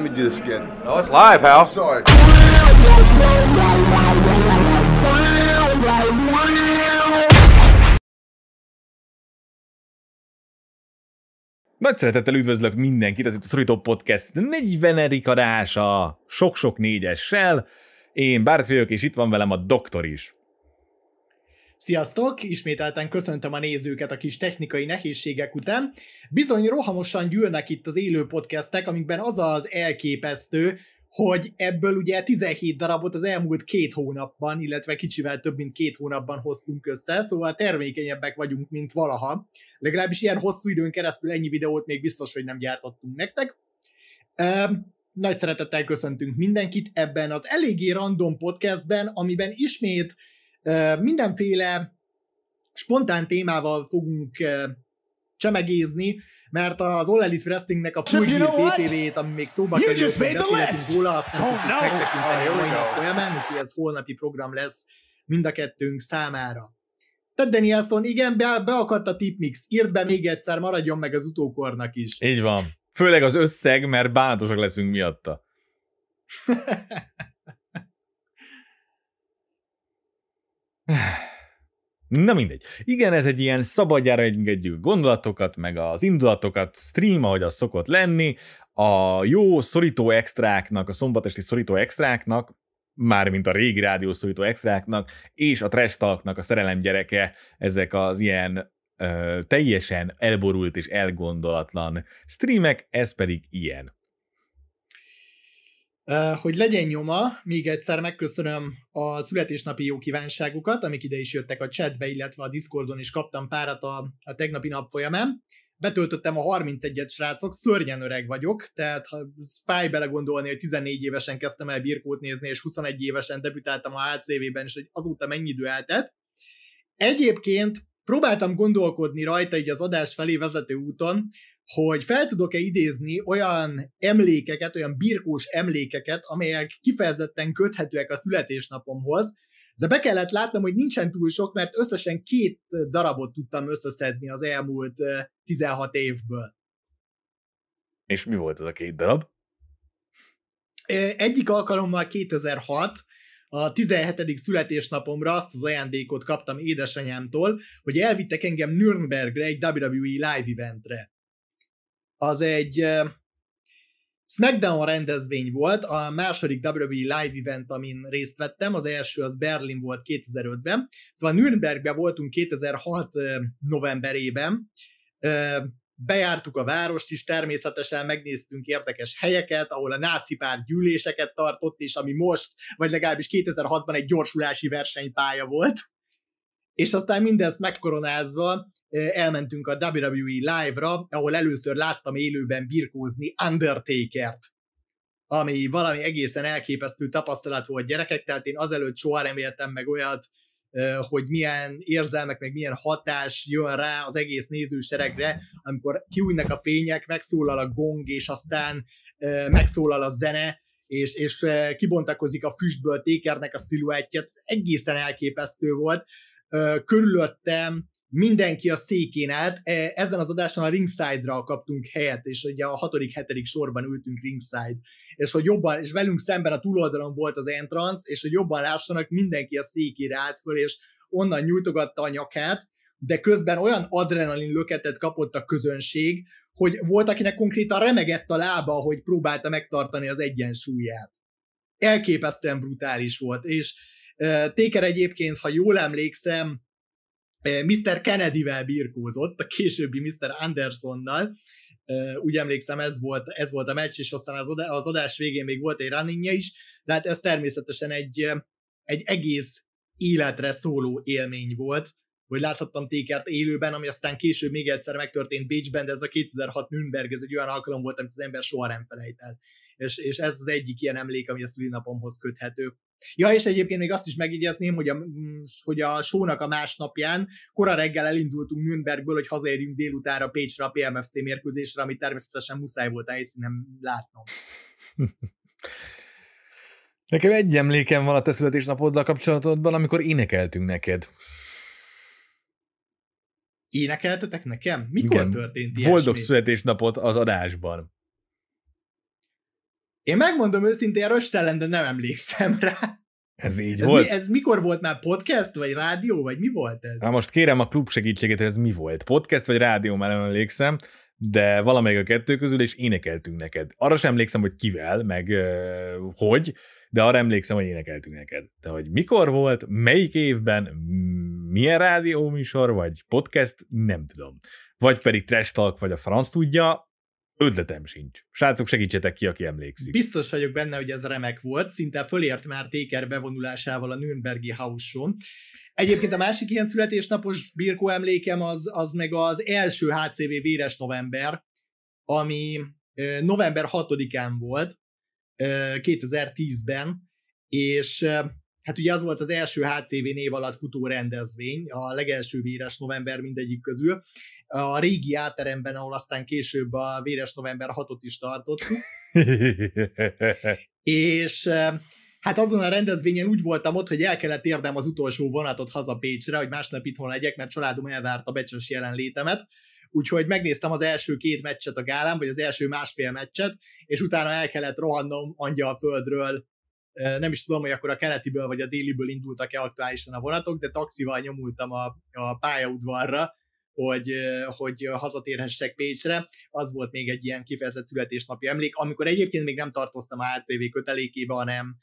Let me do this again. No, it's live, pal. Sorry. Nagy szeretettel üdvözlök mindenkit, ez itt a Szorító Podcast 40. adása, sok-sok négyessel. Én Bárc vagyok, és itt van velem a doktor is. Sziasztok! Ismételten köszöntöm a nézőket a kis technikai nehézségek után. Bizony rohamosan gyűlnek itt az élő podcastek, amikben az az elképesztő, hogy ebből ugye 17 darabot az elmúlt két hónapban, illetve kicsivel több, mint két hónapban hoztunk össze, szóval termékenyebbek vagyunk, mint valaha. Legalábbis ilyen hosszú időn keresztül ennyi videót még biztos, hogy nem gyártottunk nektek. Um, nagy szeretettel köszöntünk mindenkit ebben az eléggé random podcastben, amiben ismét Mindenféle spontán témával fogunk csemegézni, mert az All Elite Wrestlingnek a full you know PPV-t, ami még szóba került, hogy beszélhetünk róla, azt oh, nem tudjuk megtekinteni a oh, mai nap folyamán, úgyhogy ez holnapi program lesz mind a kettőnk számára. Ted Danielson, igen, be, beakadt a tipmix, írd be még egyszer, maradjon meg az utókornak is. Így van. Főleg az összeg, mert bánatosak leszünk miatta. Na mindegy. Igen, ez egy ilyen szabadjára engedjük gondolatokat, meg az indulatokat, stream, ahogy az szokott lenni. A jó szorító extráknak, a szombatesti szorító extráknak, mármint a régi szorító extráknak, és a trash talknak a szerelem gyereke, ezek az ilyen ö, teljesen elborult és elgondolatlan streamek, ez pedig ilyen hogy legyen nyoma, még egyszer megköszönöm a születésnapi jó kívánságukat, amik ide is jöttek a chatbe, illetve a Discordon is kaptam párat a, a tegnapi nap folyamán. Betöltöttem a 31-et, srácok, szörnyen öreg vagyok, tehát ha fáj belegondolni, hogy 14 évesen kezdtem el birkót nézni, és 21 évesen debütáltam a HCV-ben, és hogy azóta mennyi idő eltett. Egyébként próbáltam gondolkodni rajta így az adás felé vezető úton, hogy fel tudok-e idézni olyan emlékeket, olyan birkós emlékeket, amelyek kifejezetten köthetőek a születésnapomhoz, de be kellett látnom, hogy nincsen túl sok, mert összesen két darabot tudtam összeszedni az elmúlt 16 évből. És mi volt az a két darab? Egyik alkalommal 2006, a 17. születésnapomra azt az ajándékot kaptam édesanyámtól, hogy elvittek engem Nürnbergre egy WWE live eventre az egy SmackDown rendezvény volt, a második WWE live event, amin részt vettem, az első az Berlin volt 2005-ben, szóval Nürnbergben voltunk 2006 novemberében, bejártuk a várost is, természetesen megnéztünk érdekes helyeket, ahol a náci párt gyűléseket tartott, és ami most, vagy legalábbis 2006-ban egy gyorsulási versenypálya volt. És aztán mindezt megkoronázva elmentünk a WWE Live-ra, ahol először láttam élőben birkózni Undertaker-t, ami valami egészen elképesztő tapasztalat volt gyerekek, tehát én azelőtt soha nem éltem meg olyat, hogy milyen érzelmek, meg milyen hatás jön rá az egész nézőseregre, amikor kiújnak a fények, megszólal a gong, és aztán megszólal a zene, és, és kibontakozik a füstből tékernek a sziluettje, egészen elképesztő volt. Körülöttem mindenki a székén állt. E, ezen az adáson a ringside-ra kaptunk helyet, és ugye a hatodik, hetedik sorban ültünk ringside, és hogy jobban, és velünk szemben a túloldalon volt az entrance, és hogy jobban lássanak, mindenki a székére állt föl, és onnan nyújtogatta a nyakát, de közben olyan adrenalin löketet kapott a közönség, hogy volt, akinek konkrétan remegett a lába, hogy próbálta megtartani az egyensúlyát. Elképesztően brutális volt, és e, Téker egyébként, ha jól emlékszem, Mr. Kennedyvel birkózott, a későbbi Mr. Andersonnal, úgy emlékszem, ez volt, ez volt a meccs, és aztán az, az adás végén még volt egy runningja is, de hát ez természetesen egy, egy egész életre szóló élmény volt, hogy láthattam Tékert élőben, ami aztán később még egyszer megtörtént Bécsben, de ez a 2006 Nürnberg, ez egy olyan alkalom volt, amit az ember soha nem felejt el. És, és ez az egyik ilyen emlék, ami a szülinapomhoz köthető. Ja, és egyébként még azt is megjegyezném, hogy a, mm, hogy a sónak a másnapján kora reggel elindultunk Nürnbergből, hogy hazaérjünk délutára Pécsre a PMFC mérkőzésre, amit természetesen muszáj volt nem látnom. Nekem egy emlékem van a te születésnapoddal kapcsolatodban, amikor énekeltünk neked. Énekeltetek nekem? Mikor Igen. történt ilyesmi? Boldog születésnapot az adásban. Én megmondom őszintén, Röstellen, de nem emlékszem rá. Ez így ez volt? Mi, ez mikor volt már podcast, vagy rádió, vagy mi volt ez? Na most kérem a klub segítségét, hogy ez mi volt. Podcast vagy rádió, már nem emlékszem, de valamelyik a kettő közül, és énekeltünk neked. Arra sem emlékszem, hogy kivel, meg uh, hogy, de arra emlékszem, hogy énekeltünk neked. De hogy mikor volt, melyik évben, milyen rádióműsor, vagy podcast, nem tudom. Vagy pedig trash talk, vagy a franc tudja, Ötletem sincs. Srácok, segítsetek ki, aki emlékszik. Biztos vagyok benne, hogy ez remek volt, szinte fölért már Téker bevonulásával a Nürnbergi hausson. Egyébként a másik ilyen születésnapos birkó emlékem az, az meg az első HCV véres november, ami november 6-án volt, 2010-ben, és hát ugye az volt az első HCV név alatt futó rendezvény, a legelső véres november mindegyik közül, a régi áteremben, ahol aztán később a Véres November 6-ot is tartottuk. és hát azon a rendezvényen úgy voltam ott, hogy el kellett érdem az utolsó vonatot haza Pécsre, hogy másnap itthon legyek, mert családom elvárt a becses jelenlétemet. Úgyhogy megnéztem az első két meccset a gálán, vagy az első másfél meccset, és utána el kellett rohannom földről. nem is tudom, hogy akkor a keletiből vagy a déliből indultak-e aktuálisan a vonatok, de taxival nyomultam a, a pályaudvarra, hogy, hogy hazatérhessek Pécsre. Az volt még egy ilyen kifejezett születésnapi emlék, amikor egyébként még nem tartoztam a HCV kötelékébe, hanem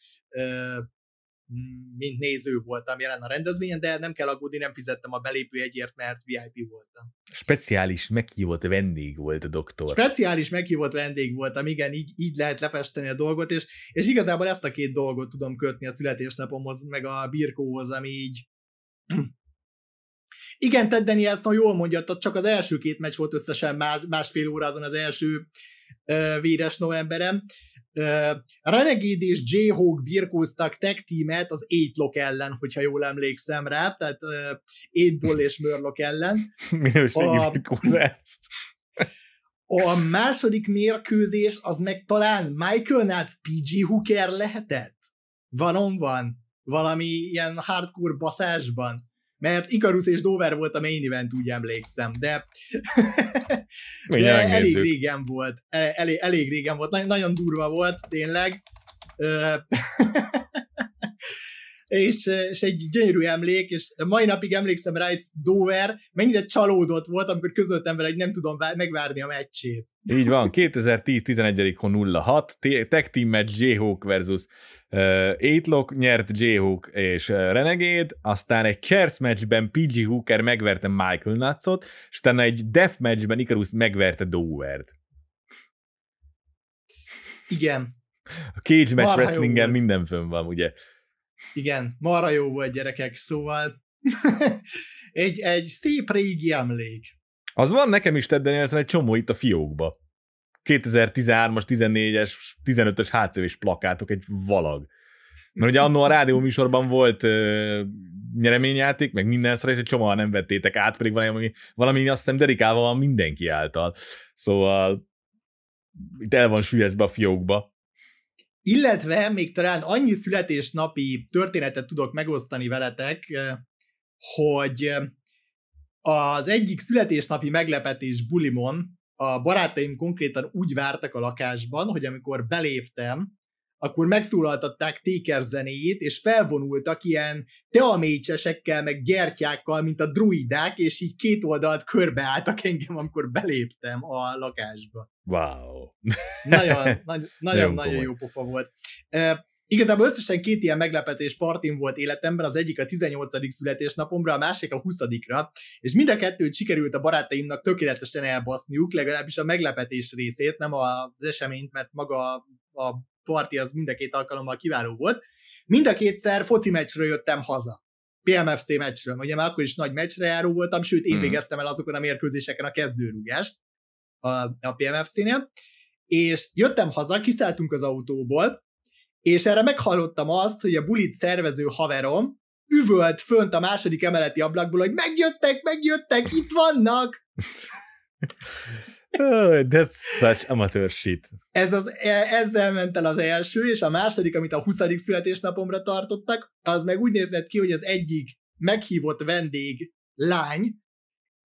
mint néző voltam jelen a rendezvényen, de nem kell aggódni, nem fizettem a belépőjegyért, mert VIP voltam. Speciális meghívott vendég volt a doktor. Speciális meghívott vendég voltam, igen, így, így lehet lefesteni a dolgot, és, és igazából ezt a két dolgot tudom kötni a születésnapomhoz, meg a birkóhoz, ami így igen, Ted Danielson jól mondja, csak az első két meccs volt összesen más, másfél óra azon az első uh, véres novemberem. Uh, Renegade és J-Hawk birkóztak tech teamet az 8 lock ellen, hogyha jól emlékszem rá, tehát uh, 8 és Murloc ellen. Minőségi a, A második mérkőzés az meg talán Michael Nutt PG Hooker lehetett? Van on van? Valami ilyen hardcore baszásban? mert Ikarus és Dover volt a main event, úgy emlékszem, de, de elég régen volt, e, elég, elég régen volt, nagyon, nagyon durva volt, tényleg. és, és egy gyönyörű emlék, és mai napig emlékszem rá, hogy Dover mennyire csalódott volt, amikor közöltem vele, hogy nem tudom megvárni a meccsét. Így van, 2010-11. 06, Tech Team Match J-Hawk versus Eightlock nyert J-Hook és Renegade, aztán egy Chairs meccsben PG Hooker megverte Michael Nutsot, és utána egy Death meccsben Icarus megverte Dowert. Igen. A cage match wrestlingen minden fönn van, ugye? Igen, marra jó volt gyerekek, szóval egy, egy szép régi emlék. Az van nekem is, Ted Danielson, egy csomó itt a fiókba. 2013-as, 14-es, 15-ös hcv plakátok, egy valag. Mert ugye annó a rádió műsorban volt ö, nyereményjáték, meg minden szere, és egy csomóan nem vettétek át, pedig valami, valami azt hiszem derikálva van mindenki által. Szóval itt el van sülyezve a fiókba. Illetve még talán annyi születésnapi történetet tudok megosztani veletek, hogy az egyik születésnapi meglepetés bulimon a barátaim konkrétan úgy vártak a lakásban, hogy amikor beléptem, akkor megszólaltatták Téker zenéjét, és felvonultak ilyen teamécsesekkel, meg gyertyákkal, mint a druidák, és így két oldalt körbeálltak engem, amikor beléptem a lakásba. Wow! Nagyon, nagy, nagyon, nagyon jó pofa volt. Igazából összesen két ilyen meglepetés partim volt életemben, az egyik a 18. születésnapomra, a másik a 20-ra, és mind a kettőt sikerült a barátaimnak tökéletesen elbaszniuk, legalábbis a meglepetés részét, nem az eseményt, mert maga a parti az mind a két alkalommal kiváló volt. Mind a kétszer foci meccsről jöttem haza. PMFC meccsről, ugye már akkor is nagy meccsre járó voltam, sőt, én hmm. végeztem el azokon a mérkőzéseken a kezdőrúgást a, a PMFC-nél, és jöttem haza, kiszálltunk az autóból, és erre meghallottam azt, hogy a bulit szervező haverom üvölt fönt a második emeleti ablakból, hogy megjöttek, megjöttek, itt vannak! Oh, that's such amateur shit. Ez az, e, ezzel ment el az első, és a második, amit a 20. születésnapomra tartottak, az meg úgy nézett ki, hogy az egyik meghívott vendég lány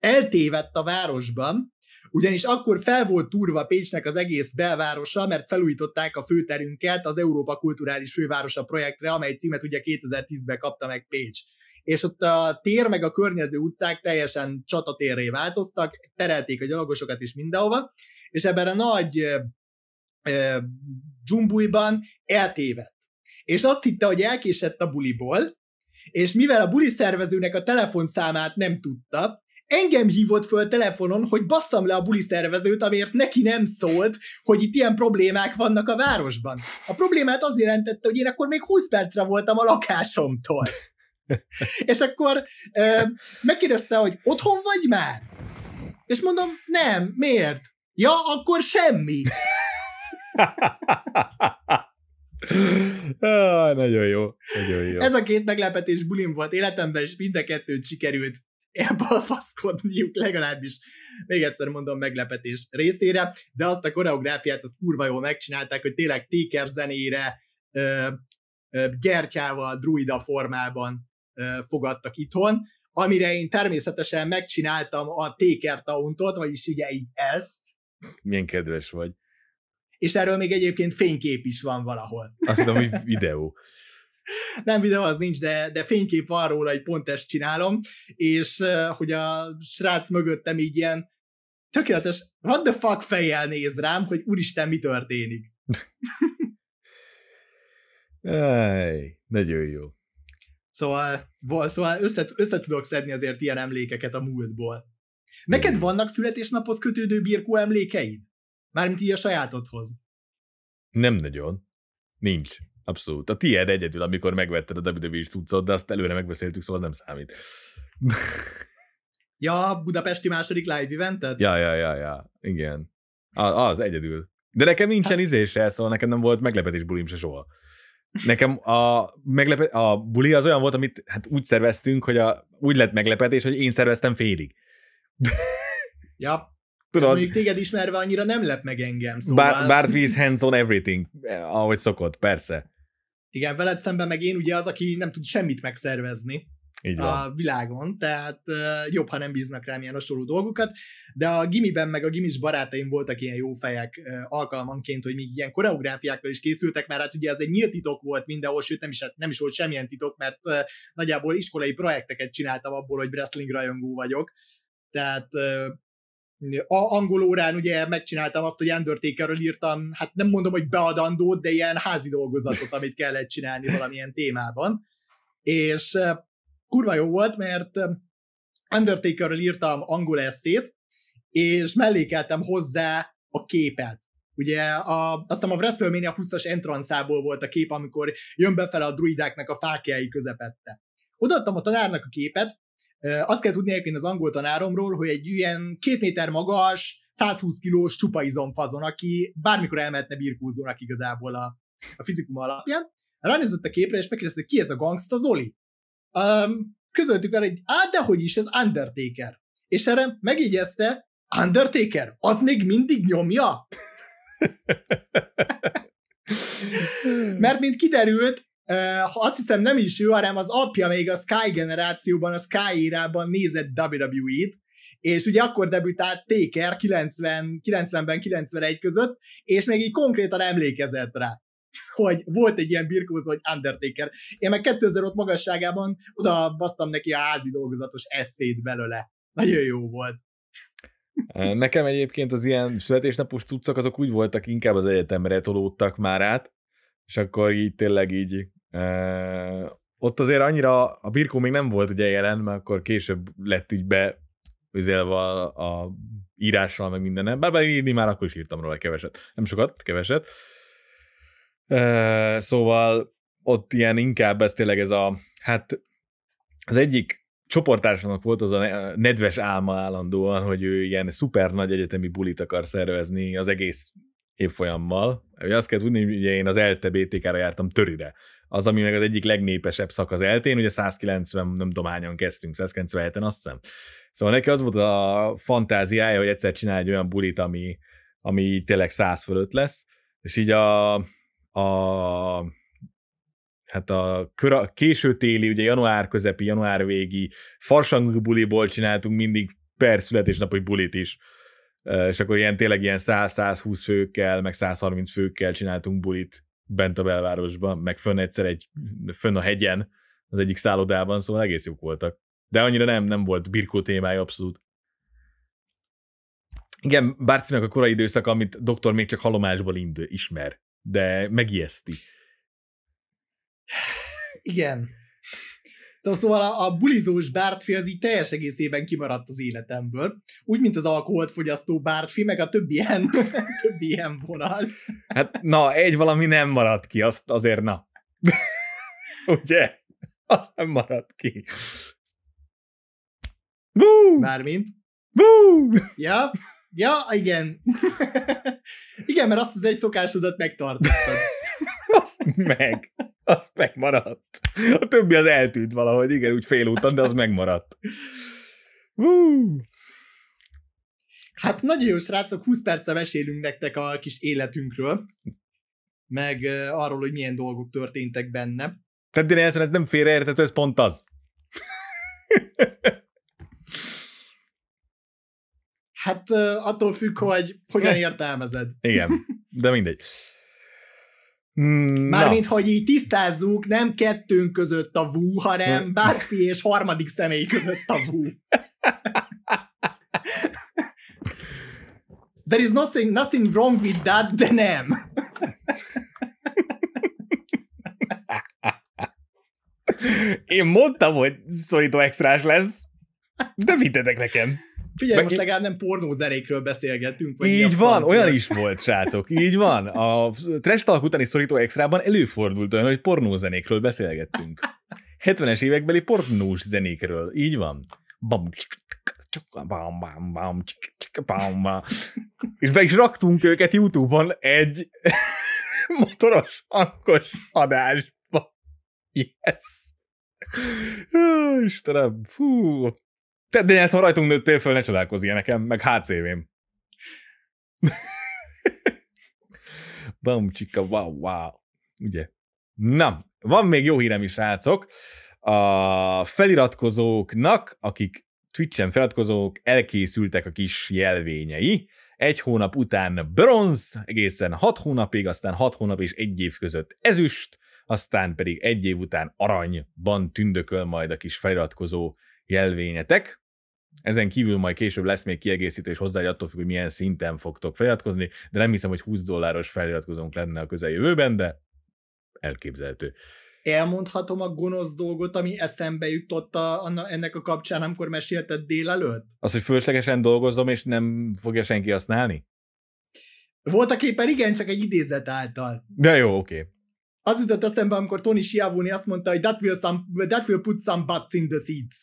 eltévedt a városban, ugyanis akkor fel volt turva Pécsnek az egész belvárosa, mert felújították a főterünket az Európa Kulturális Fővárosa projektre, amely címet ugye 2010-ben kapta meg Pécs és ott a tér meg a környező utcák teljesen csatatérré változtak, terelték a gyalogosokat is mindenhova, és ebben a nagy e, e, dzsumbújban eltévedt. És azt hitte, hogy elkésett a buliból, és mivel a buli szervezőnek a telefonszámát nem tudta, engem hívott föl telefonon, hogy basszam le a buli szervezőt, amiért neki nem szólt, hogy itt ilyen problémák vannak a városban. A problémát az jelentette, hogy én akkor még 20 percre voltam a lakásomtól. És akkor ö, megkérdezte, hogy otthon vagy már? És mondom, nem, miért? Ja, akkor semmi. ah, nagyon jó, nagyon jó. Ez a két meglepetés bulim volt életemben, és mind a kettőt sikerült Ebből faszkodniuk, legalábbis, még egyszer mondom, meglepetés részére, de azt a koreográfiát az kurva jól megcsinálták, hogy tényleg Téker zenére ö, ö, gyertyával, druida formában ö, fogadtak itthon, amire én természetesen megcsináltam a Téker Tauntot, vagyis ugye így ezt. Milyen kedves vagy. És erről még egyébként fénykép is van valahol. Azt mondom, hogy videó. nem videó az nincs, de, de fénykép van róla, hogy pont ezt csinálom, és hogy a srác mögöttem így ilyen tökéletes what the fuck fejjel néz rám, hogy úristen, mi történik. Ej, nagyon jó. Szóval, szóval össze, össze tudok szedni azért ilyen emlékeket a múltból. Neked vannak születésnaphoz kötődő birkó emlékeid? Mármint így a sajátodhoz. Nem nagyon. Nincs. Abszolút. A tiéd egyedül, amikor megvetted a WWE-s cuccot, de azt előre megbeszéltük, szóval az nem számít. ja, Budapesti második live evented? Ja, ja, ja, ja. Igen. Az, az egyedül. De nekem nincsen hát- izése, szóval nekem nem volt meglepetés bulim se soha. Nekem a, meglepe, a buli az olyan volt, amit hát úgy szerveztünk, hogy a, úgy lett meglepetés, hogy én szerveztem félig. ja, Tudod, ez mondjuk téged ismerve annyira nem lep meg engem. Szóval... Bart Wies hands on everything, eh, ahogy szokott, persze. Igen, veled szemben meg én ugye az, aki nem tud semmit megszervezni Így van. a világon, tehát jobb, ha nem bíznak rám ilyen hasonló dolgokat, de a gimiben meg a gimis barátaim voltak ilyen jó fejek alkalmanként, hogy még ilyen koreográfiákkal is készültek, mert hát ugye ez egy nyílt titok volt mindenhol, sőt nem is, hát nem is volt semmilyen titok, mert nagyjából iskolai projekteket csináltam abból, hogy wrestling rajongó vagyok, tehát a angol órán ugye megcsináltam azt, hogy Undertakerről írtam, hát nem mondom, hogy beadandót, de ilyen házi dolgozatot, amit kellett csinálni valamilyen témában. És kurva jó volt, mert Undertakerről írtam angol eszét, és mellékeltem hozzá a képet. Ugye a, aztán a WrestleMania 20-as entranszából volt a kép, amikor jön befele a druidáknak a fákjai közepette. Odaadtam a tanárnak a képet, azt kell tudni egyébként az angol tanáromról, hogy egy ilyen két méter magas, 120 kilós csupa izomfazon, aki bármikor elmehetne birkózónak igazából a, a fizikum alapján. Ránézett a képre, és megkérdezte, ki ez a gangsta Zoli? Um, közöltük el hogy á, dehogy is, ez Undertaker. És erre megjegyezte, Undertaker, az még mindig nyomja? Mert mint kiderült, Uh, azt hiszem nem is ő, hanem az apja még a Sky generációban, a Sky irában nézett WWE-t, és ugye akkor debütált Taker 90, 90-ben 91 között, és még így konkrétan emlékezett rá hogy volt egy ilyen birkózó, hogy Undertaker. Én meg 2000 ott magasságában oda basztam neki a házi dolgozatos eszét belőle. Nagyon jó volt. Nekem egyébként az ilyen születésnapos cuccok azok úgy voltak, inkább az egyetemre tolódtak már át, és akkor így tényleg így ott azért annyira a birkó még nem volt ugye jelen, mert akkor később lett így be a, a írással, meg mindenem. Bár, bár írni már akkor is írtam róla keveset. Nem sokat, keveset. szóval ott ilyen inkább ez tényleg ez a, hát az egyik csoporttársának volt az a nedves álma állandóan, hogy ő ilyen szuper nagy egyetemi bulit akar szervezni az egész évfolyammal. Ugye azt kell tudni, hogy én az ELTE BTK-ra jártam törire az, ami meg az egyik legnépesebb szak az eltén, ugye 190, nem tudom hányan kezdtünk, 197-en azt hiszem. Szóval neki az volt a fantáziája, hogy egyszer csinál egy olyan bulit, ami, ami így tényleg 100 fölött lesz, és így a, a hát a köra, késő téli, ugye január közepi, január végi farsangú buliból csináltunk mindig per születésnapi bulit is, és akkor ilyen tényleg ilyen 100-120 főkkel, meg 130 főkkel csináltunk bulit bent a belvárosban, meg fönn egyszer egy, fönn a hegyen, az egyik szállodában, szóval egész jók voltak. De annyira nem, nem volt birkó témája abszolút. Igen, Bartfinak a korai időszak, amit doktor még csak halomásból indő, ismer, de megijeszti. Igen. Szóval a, a bulizós Bártfi az így teljes egészében kimaradt az életemből. Úgy, mint az alkoholt fogyasztó Bártfi, meg a többi ilyen, többi ilyen vonal. Hát na, egy valami nem maradt ki, azt azért na. Ugye? Azt nem maradt ki. Bú! Mármint. Bú! Ja, ja, igen. igen, mert azt az egy szokásodat megtartottad. azt meg az megmaradt. A többi az eltűnt valahogy, igen, úgy félúton, de az megmaradt. Hú. Hát nagyon jó, srácok, 20 perce mesélünk nektek a kis életünkről, meg arról, hogy milyen dolgok történtek benne. Tehát Dinelsen, ez nem félreértető, ez pont az. Hát attól függ, hogy hogyan értelmezed. Igen, de mindegy. Mm, Mármint, hogy így tisztázzuk, nem kettőnk között a vú, hanem Bugsy és harmadik személy között a vú. There is nothing, nothing wrong with that, de nem. Én mondtam, hogy szorító extrás lesz, de vittetek nekem. Figyelj, Meg most legalább nem pornózerékről beszélgetünk. Vagy így van, olyan is volt, srácok, így van. A Trash Talk utáni szorító extrában előfordult olyan, hogy pornózenékről beszélgettünk. 70-es évekbeli pornós zenékről, így van. Bam, bam, bam, bam, bam, bam. És be is raktunk őket YouTube-on egy motoros, hangos adásba. Yes! Istenem, fú, te, de ezt, ha rajtunk nőttél föl, ne csodálkozz nekem, meg HCV-m. csika, wow, wow. Ugye? Na, van még jó hírem is, rácok. A feliratkozóknak, akik Twitch-en feliratkozók, elkészültek a kis jelvényei. Egy hónap után bronz, egészen hat hónapig, aztán hat hónap és egy év között ezüst, aztán pedig egy év után aranyban tündököl majd a kis feliratkozó jelvényetek. Ezen kívül majd később lesz még kiegészítés hozzá, hogy attól függ, hogy milyen szinten fogtok feliratkozni, de nem hiszem, hogy 20 dolláros feliratkozónk lenne a közeljövőben, de elképzelhető. Elmondhatom a gonosz dolgot, ami eszembe jutott a, ennek a kapcsán, amikor mesélted délelőtt? Az, hogy főslegesen dolgozom, és nem fogja senki használni? Voltak éppen igen, csak egy idézet által. De jó, oké. Okay. Az jutott eszembe, amikor Tony Schiavone azt mondta, hogy that will, some, that will put some butts in the seats.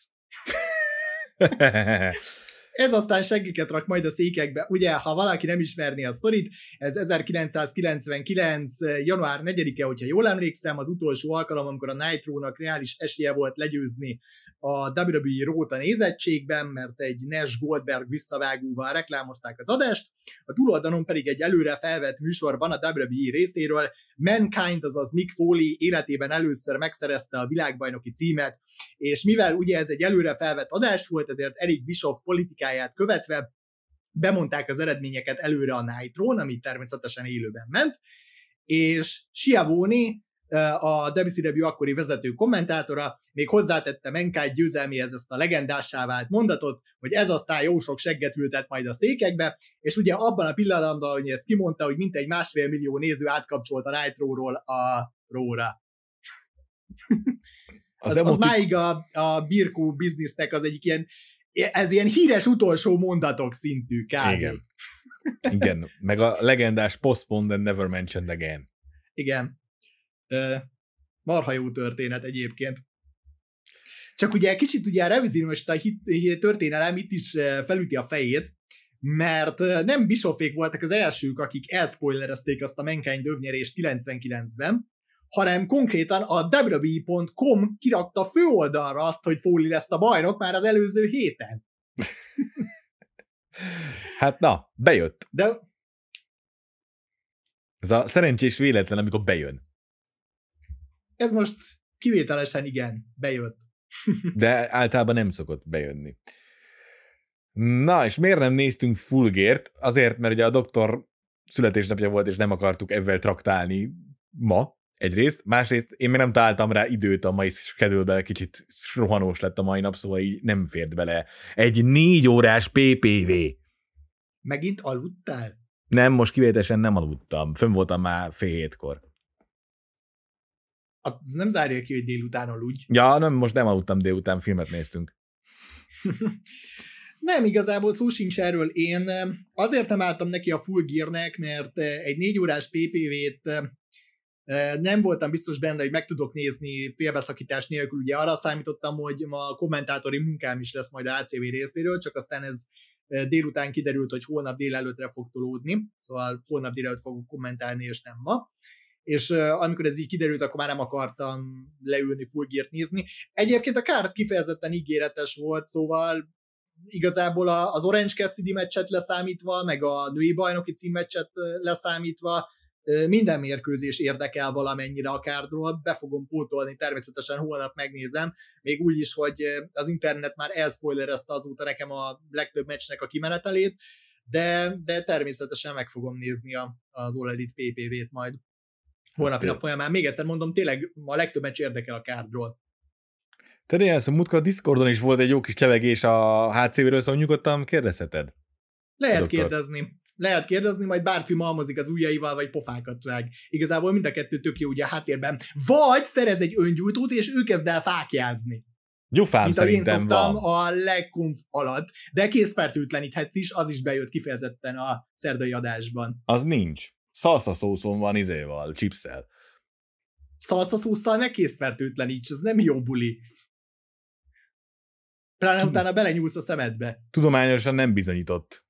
Ez aztán seggiket rak majd a székekbe. Ugye, ha valaki nem ismerné a sztorit, ez 1999. Eh, január 4-e, hogyha jól emlékszem, az utolsó alkalom, amikor a Nitro-nak reális esélye volt legyőzni a WWE Róta nézettségben, mert egy Nash Goldberg visszavágóval reklámozták az adást, a túloldalon pedig egy előre felvett műsorban a WWE részéről Mankind, azaz Mick Foley életében először megszerezte a világbajnoki címet, és mivel ugye ez egy előre felvett adás volt, ezért Eric Bischoff politikáját követve bemondták az eredményeket előre a Nitron, ami természetesen élőben ment, és Schiavone a WCW akkori vezető kommentátora még hozzátette Menkágy győzelméhez ezt a legendássá vált mondatot, hogy ez aztán jó sok segget ültet majd a székekbe, és ugye abban a pillanatban, hogy ezt kimondta, hogy mintegy másfél millió néző átkapcsolt a Nitro-ról a Róra. Az, az, az máig a, a Birkó biznisznek az egyik ilyen, ez ilyen híres utolsó mondatok szintű kár. Igen. Igen, meg a legendás postponed and never mentioned again. Igen. Marha jó történet egyébként. Csak ugye kicsit ugye a revizionista történelem itt is felüti a fejét, mert nem bisofék voltak az elsők, akik elspoilerezték azt a menkány dövnyerést 99-ben, hanem konkrétan a WWE.com kirakta főoldalra azt, hogy Fóli lesz a bajnok már az előző héten. hát na, bejött. De... Ez a szerencsés véletlen, amikor bejön. Ez most kivételesen igen, bejött. De általában nem szokott bejönni. Na, és miért nem néztünk Fulgért? Azért, mert ugye a doktor születésnapja volt, és nem akartuk ebben traktálni ma, egyrészt. Másrészt én még nem találtam rá időt a mai skedülbe, kicsit rohanós lett a mai nap, szóval így nem fért bele. Egy négy órás PPV. Megint aludtál? Nem, most kivételesen nem aludtam. Fönn voltam már fél hétkor az nem zárja ki, hogy délután aludj. Ja, nem, most nem aludtam délután, filmet néztünk. nem, igazából szó sincs erről. Én azért nem álltam neki a full gearnek, mert egy négy órás PPV-t nem voltam biztos benne, hogy meg tudok nézni félbeszakítás nélkül, ugye arra számítottam, hogy ma a kommentátori munkám is lesz majd a ACV részéről, csak aztán ez délután kiderült, hogy holnap délelőtre fog tolódni, szóval holnap délelőtt fogok kommentálni, és nem ma és uh, amikor ez így kiderült, akkor már nem akartam leülni full nézni. Egyébként a kárt kifejezetten ígéretes volt, szóval igazából a, az Orange Cassidy meccset leszámítva, meg a női bajnoki címmeccset leszámítva, minden mérkőzés érdekel valamennyire a kárdról, be fogom pótolni, természetesen holnap megnézem, még úgy is, hogy az internet már elspoilerezte azóta nekem a legtöbb meccsnek a kimenetelét, de, de természetesen meg fogom nézni a, az All Elite PPV-t majd holnapi nap folyamán. Még egyszer mondom, tényleg a legtöbb meccs érdekel a kárdról. Te Danielson, szóval múltkor a Discordon is volt egy jó kis csevegés a HCV-ről, szóval nyugodtan kérdezheted. Lehet kérdezni. Lehet kérdezni, majd bárki malmozik az ujjaival, vagy pofákat rág. Igazából mind a kettő tök jó ugye a háttérben. Vagy szerez egy öngyújtót, és ő kezd el fákjázni. Gyufám Mint szerintem én szoktam van. a legkonf alatt, de készfertőtleníthetsz is, az is bejött kifejezetten a szerdai adásban. Az nincs szószon van izéval, chipszel. szószal ne készfertőtleníts, ez nem jó buli. Pláne Tud- utána belenyúlsz a szemedbe. Tudományosan nem bizonyított.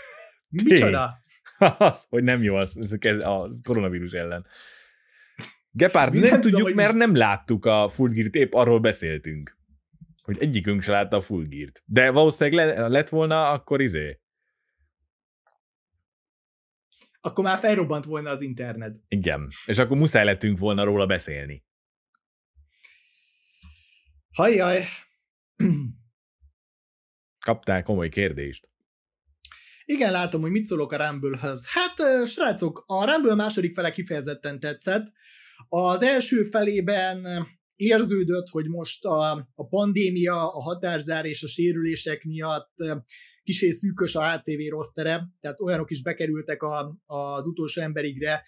Micsoda? az, hogy nem jó az, az a koronavírus ellen. Gepárd, nem, nem tudjuk, mert is... nem láttuk a full gear épp arról beszéltünk. Hogy egyikünk se látta a full gear De valószínűleg le, lett volna, akkor izé, akkor már felrobbant volna az internet. Igen, és akkor muszáj lettünk volna róla beszélni. Hajjaj! Kaptál komoly kérdést. Igen, látom, hogy mit szólok a rumble Hát, srácok, a Rumble második fele kifejezetten tetszett. Az első felében érződött, hogy most a, a pandémia, a határzár és a sérülések miatt kisé szűkös a HCV rossz terem, tehát olyanok is bekerültek a, az utolsó emberigre,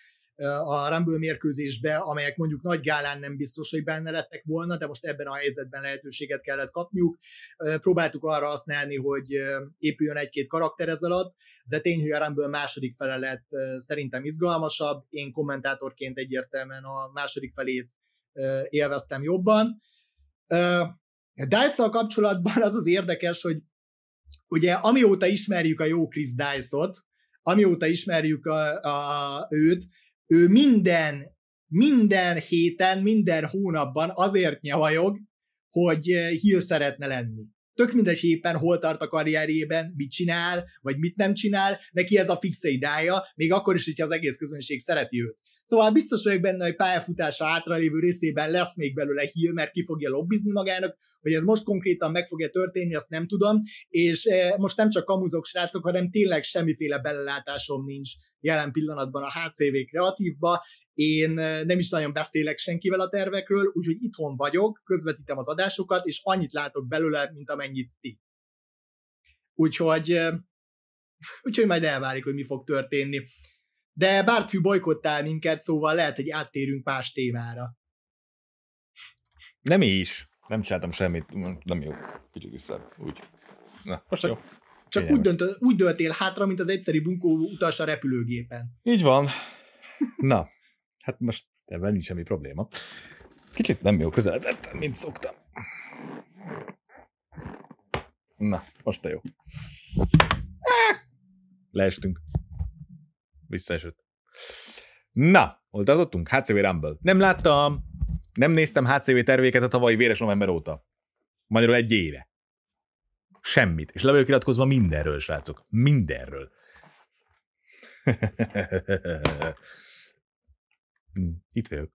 a Rumble mérkőzésbe, amelyek mondjuk nagy gálán nem biztos, hogy benne lettek volna, de most ebben a helyzetben lehetőséget kellett kapniuk. Próbáltuk arra használni, hogy épüljön egy-két karakter ez alatt, de tény, hogy a Rumble második fele lett szerintem izgalmasabb. Én kommentátorként egyértelműen a második felét élveztem jobban. Dice-szal kapcsolatban az az érdekes, hogy ugye amióta ismerjük a jó Chris Dice-ot, amióta ismerjük a, a, őt, ő minden, minden héten, minden hónapban azért nyavajog, hogy Hill eh, szeretne lenni. Tök mindegy éppen hol tart a karrierjében, mit csinál, vagy mit nem csinál, neki ez a fixe idája, még akkor is, hogyha az egész közönség szereti őt. Szóval biztos vagyok benne, hogy pályafutása hátralévő részében lesz még belőle hír, mert ki fogja lobbizni magának, hogy ez most konkrétan meg fogja történni, azt nem tudom, és eh, most nem csak kamuzok, srácok, hanem tényleg semmiféle belelátásom nincs jelen pillanatban a HCV kreatívba, én eh, nem is nagyon beszélek senkivel a tervekről, úgyhogy itthon vagyok, közvetítem az adásokat, és annyit látok belőle, mint amennyit ti. Úgyhogy, eh, úgyhogy majd elválik, hogy mi fog történni. De Bartfű bolykottál minket, szóval lehet, hogy áttérünk más témára. Nem is. Nem csináltam semmit. Nem jó. Kicsit vissza. Úgy. Na, Most jó. Csak úgy, dönt, úgy döltél hátra, mint az egyszeri bunkó utas a repülőgépen. Így van. Na, hát most ebben nincs semmi probléma. Kicsit nem jó közeledett, mint szoktam. Na, most a jó. Leestünk. Visszaesett. Na, hol tartottunk? HCV Rumble. Nem láttam, nem néztem HCV tervéket a tavalyi véres november óta. Magyarul egy éve. Semmit. És le vagyok iratkozva mindenről, srácok. Mindenről. Hm, itt vagyok.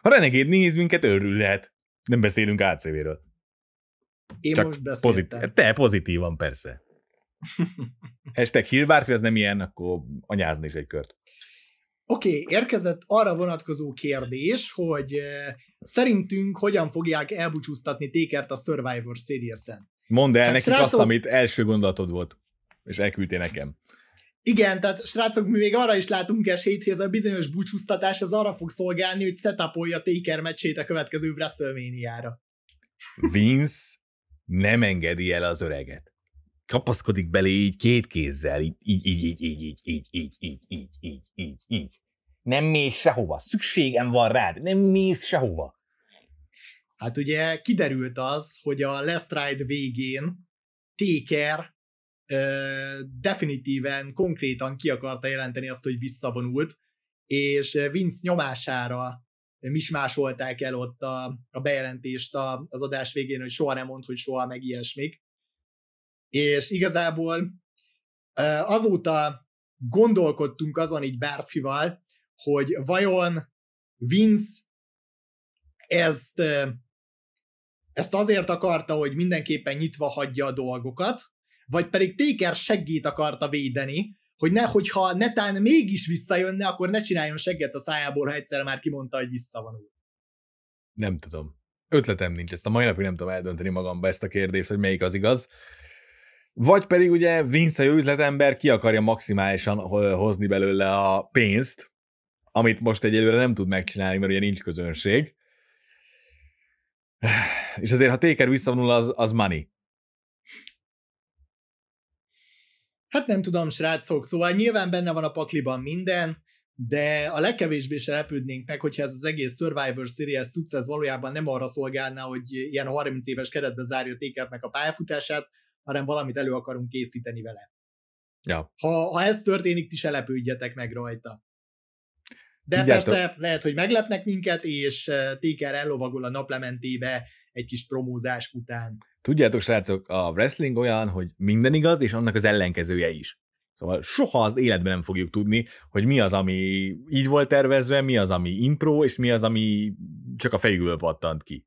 Ha renegéd néz minket, örül lehet. Nem beszélünk ACV-ről. Én Csak most beszéltem. Pozit- te pozitívan, persze. Hashtag Hilbárt, ez nem ilyen, akkor anyázni is egy kört. Oké, okay, érkezett arra vonatkozó kérdés, hogy eh, szerintünk hogyan fogják elbúcsúztatni Tékert a Survivor Series-en. Mondd el hát nekik srácok... azt, amit első gondolatod volt, és elküldtél nekem. Igen, tehát srácok, mi még arra is látunk esélyt, hogy ez a bizonyos búcsúztatás az arra fog szolgálni, hogy setupolja Taker meccsét a következő WrestleMania-ra. Vince nem engedi el az öreget kapaszkodik belé így két kézzel, így, így, így, így, így, így, így, így, így, így, így, így. Nem mész sehova, szükségem van rád, nem mész sehova. Hát ugye kiderült az, hogy a Last Ride végén Taker definitíven, konkrétan ki akarta jelenteni azt, hogy visszavonult, és Vince nyomására mismásolták el ott a, a bejelentést az adás végén, hogy soha nem mond, hogy soha meg ilyesmik és igazából azóta gondolkodtunk azon így Bárfival, hogy vajon Vince ezt, ezt azért akarta, hogy mindenképpen nyitva hagyja a dolgokat, vagy pedig Téker seggét akarta védeni, hogy ne, hogyha netán mégis visszajönne, akkor ne csináljon segget a szájából, ha egyszer már kimondta, hogy visszavonul. Nem tudom. Ötletem nincs, ezt a mai napig nem tudom eldönteni magamba ezt a kérdést, hogy melyik az igaz. Vagy pedig ugye Vince a jó üzletember ki akarja maximálisan hozni belőle a pénzt, amit most egyelőre nem tud megcsinálni, mert ugye nincs közönség. És azért, ha Téker visszavonul, az, az money. Hát nem tudom, srácok, szóval nyilván benne van a pakliban minden, de a legkevésbé se repülnénk meg, hogyha ez az egész Survivor Series success valójában nem arra szolgálna, hogy ilyen 30 éves keretbe zárja Tékernek a pályafutását, hanem valamit elő akarunk készíteni vele. Ja. Ha, ha ez történik, ti se lepődjetek meg rajta. De Tudjátok. persze lehet, hogy meglepnek minket, és eh, Téker ellovagol a naplementébe egy kis promózás után. Tudjátok, srácok, a wrestling olyan, hogy minden igaz, és annak az ellenkezője is. Szóval soha az életben nem fogjuk tudni, hogy mi az, ami így volt tervezve, mi az, ami impro, és mi az, ami csak a fejükből pattant ki.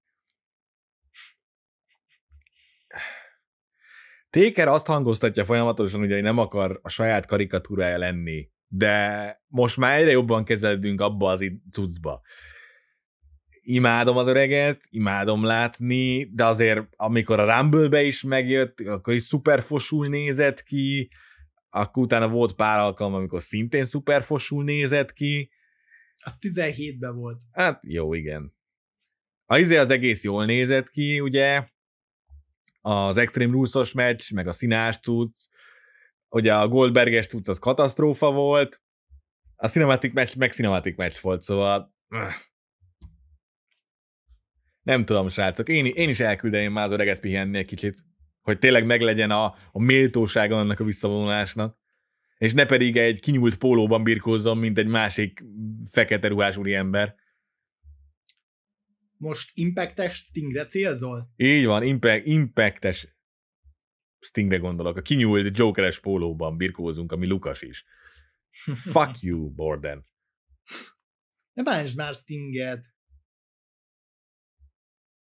Téker azt hangoztatja folyamatosan, hogy nem akar a saját karikatúrája lenni, de most már egyre jobban kezeldünk abba az cuccba. Imádom az öreget, imádom látni, de azért amikor a Rumble-be is megjött, akkor is szuperfosul nézett ki, akkor utána volt pár alkalom, amikor szintén szuperfosul nézett ki. Az 17-ben volt. Hát jó, igen. A izé az egész jól nézett ki, ugye, az Extreme Rules-os meccs, meg a színás cucc, ugye a Goldberges cucc az katasztrófa volt, a cinematic meccs meg cinematic meccs volt, szóval öh. nem tudom, srácok, én, én is elküldeném már az öreget pihenni egy kicsit, hogy tényleg meglegyen a, a méltósága annak a visszavonulásnak, és ne pedig egy kinyúlt pólóban birkózzon, mint egy másik fekete ruhás úriember. ember most impactes Stingre célzol? Így van, impact, impactes Stingre gondolok. A kinyúlt Jokeres pólóban birkózunk, ami Lukas is. Fuck you, Borden. Ne bántsd már Stinget.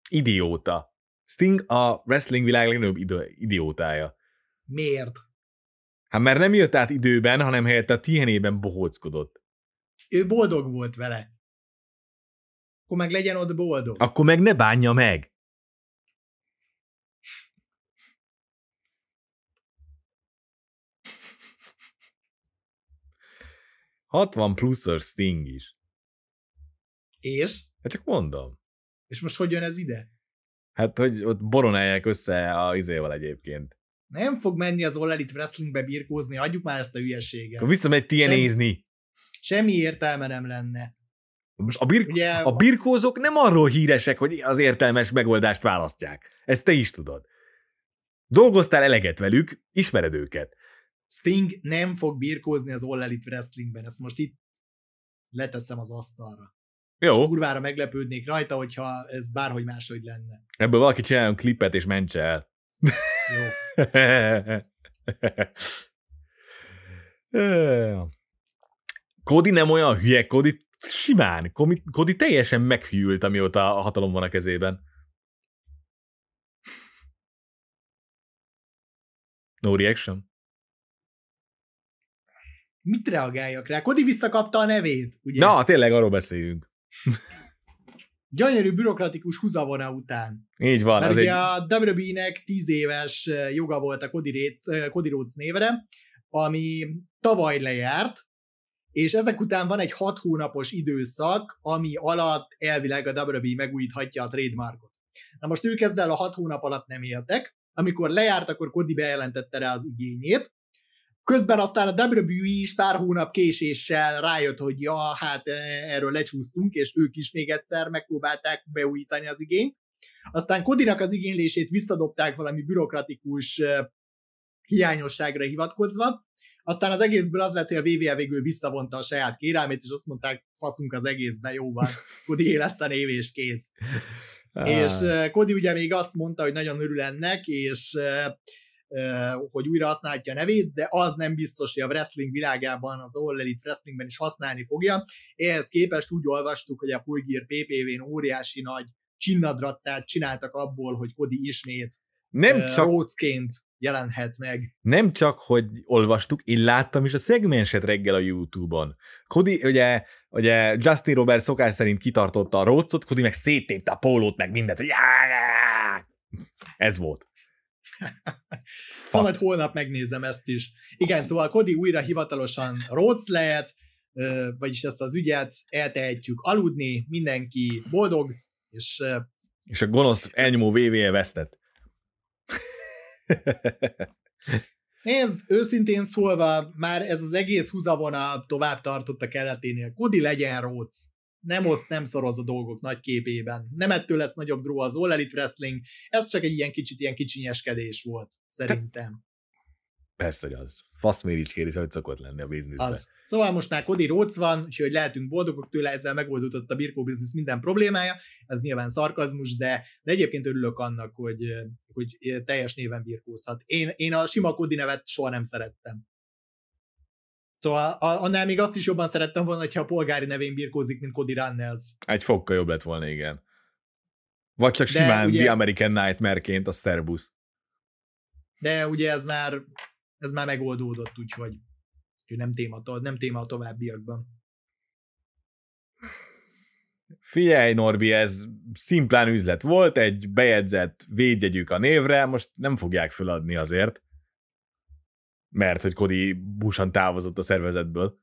Idióta. Sting a wrestling világ legnagyobb idő, idiótája. Miért? Hát mert nem jött át időben, hanem helyett a tihenében bohóckodott. Ő boldog volt vele akkor meg legyen ott boldog. Akkor meg ne bánja meg. van pluször Sting is. És? Hát csak mondom. És most hogy jön ez ide? Hát, hogy ott boronálják össze a izéval egyébként. Nem fog menni az All Elite Wrestlingbe birkózni, adjuk már ezt a hülyeséget. Akkor visszamegy tienézni. Semmi, semmi értelme nem lenne. Most a, bir- Ugye, a birkózók nem arról híresek, hogy az értelmes megoldást választják. Ezt te is tudod. Dolgoztál eleget velük, ismered őket. Sting nem fog birkózni az All Elite Wrestlingben, ezt most itt leteszem az asztalra. Jó. És kurvára meglepődnék rajta, hogyha ez bárhogy máshogy lenne. Ebből valaki csináljon klipet és mentse el. Jó. Kodi nem olyan hülye, Kodi Simán. Kodi teljesen meghűlt, amióta a hatalom van a kezében. No reaction? Mit reagáljak rá? Kodi visszakapta a nevét, ugye? Na, tényleg arról beszéljünk. Gyönyörű bürokratikus húzavona után. Így van. Mert az ugye egy... a WWE-nek tíz éves eh, joga volt a Cody Rhodes eh, névre, ami tavaly lejárt, és ezek után van egy hat hónapos időszak, ami alatt elvileg a WWE megújíthatja a trademarkot. Na most ők ezzel a hat hónap alatt nem éltek, amikor lejárt, akkor Cody bejelentette rá az igényét, Közben aztán a WWE is pár hónap késéssel rájött, hogy ja, hát e, erről lecsúsztunk, és ők is még egyszer megpróbálták beújítani az igényt. Aztán Kodinak az igénylését visszadobták valami bürokratikus e, hiányosságra hivatkozva, aztán az egészből az lett, hogy a VVL végül visszavonta a saját kérelmét, és azt mondták, faszunk az egészbe, jó van, Kodi lesz a név és kész. Ah. És Kodi ugye még azt mondta, hogy nagyon örül ennek, és hogy újra használhatja a nevét, de az nem biztos, hogy a wrestling világában, az All Elite Wrestlingben is használni fogja. Ehhez képest úgy olvastuk, hogy a Full Gear PPV-n óriási nagy csinnadrattát csináltak abból, hogy Kodi ismét nem csak, jelenhet meg. Nem csak, hogy olvastuk, én láttam is a szegmenset reggel a YouTube-on. Kodi, ugye, ugye Justin Robert szokás szerint kitartotta a rócot, Kodi meg széttépte a pólót, meg mindent, hogy ez volt. Na majd holnap megnézem ezt is. Igen, szóval Kodi újra hivatalosan róc lehet, vagyis ezt az ügyet eltehetjük aludni, mindenki boldog, és... És a gonosz elnyomó VVE vesztett. Nézd, őszintén szólva, már ez az egész húzavona tovább tartott a keleténél. Kodi legyen róc. Nem oszt, nem szoroz a dolgok nagy képében. Nem ettől lesz nagyobb dró az All Elite Wrestling. Ez csak egy ilyen kicsit ilyen kicsinyeskedés volt, szerintem. Persze, hogy az. Faszmérics kérdés, hogy szokott lenni a bizniszben. Az. Szóval most már Cody Rhodes van, úgyhogy lehetünk boldogok tőle, ezzel megoldódott a Birkó biznisz minden problémája. Ez nyilván szarkazmus, de, de egyébként örülök annak, hogy, hogy teljes néven birkózhat. Én, én a sima Cody nevet soha nem szerettem. Szóval annál még azt is jobban szerettem volna, hogyha a polgári nevén birkózik, mint Cody Runnels. Egy fokkal jobb lett volna, igen. Vagy csak de simán ugye, The American Nightmare-ként a Szerbusz. De ugye ez már ez már megoldódott, úgyhogy, úgyhogy nem, téma, nem téma a továbbiakban. Figyelj, Norbi, ez szimplán üzlet volt, egy bejegyzett védjegyük a névre, most nem fogják feladni azért, mert hogy Kodi busan távozott a szervezetből.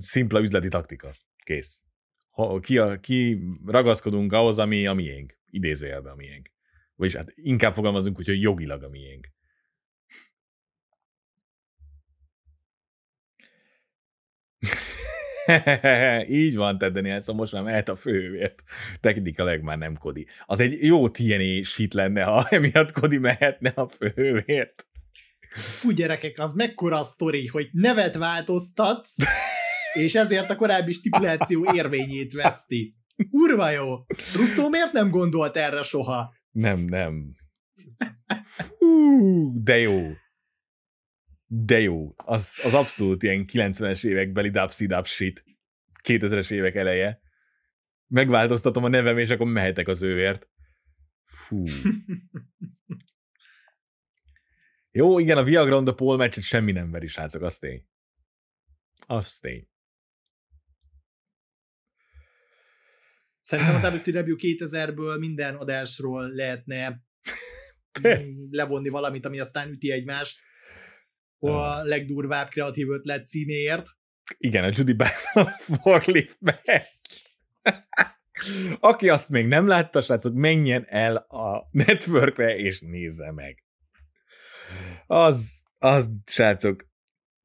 Szimpla üzleti taktika. Kész. Ha, ki, a, ki ragaszkodunk ahhoz, ami a miénk. Idézőjelben a miénk. Vagyis hát inkább fogalmazunk úgy, hogy jogilag a miénk. Így van, Ted szóval most már mehet a főhővért. Technikailag már nem Kodi. Az egy jó tieni sit lenne, ha emiatt Kodi mehetne a fővért. Fú, gyerekek, az mekkora a sztori, hogy nevet változtatsz, és ezért a korábbi stipuláció érvényét veszti. Urva jó! Russzó miért nem gondolt erre soha? Nem, nem. Fú, de jó de jó. Az, az abszolút ilyen 90-es évekbeli dubstep shit. 2000-es évek eleje. Megváltoztatom a nevem, és akkor mehetek az őért. Fú. Jó, igen, a Viagra on the Pole meccset semmi nem veri, srácok, az tény. Az tény. Szerintem a WCW 2000-ből minden adásról lehetne Persze. levonni valamit, ami aztán üti egymást a legdurvább kreatív ötlet címéért. Igen, a Judy Bell a forklift match. Aki azt még nem látta, srácok, menjen el a networkre és nézze meg. Az, az, srácok,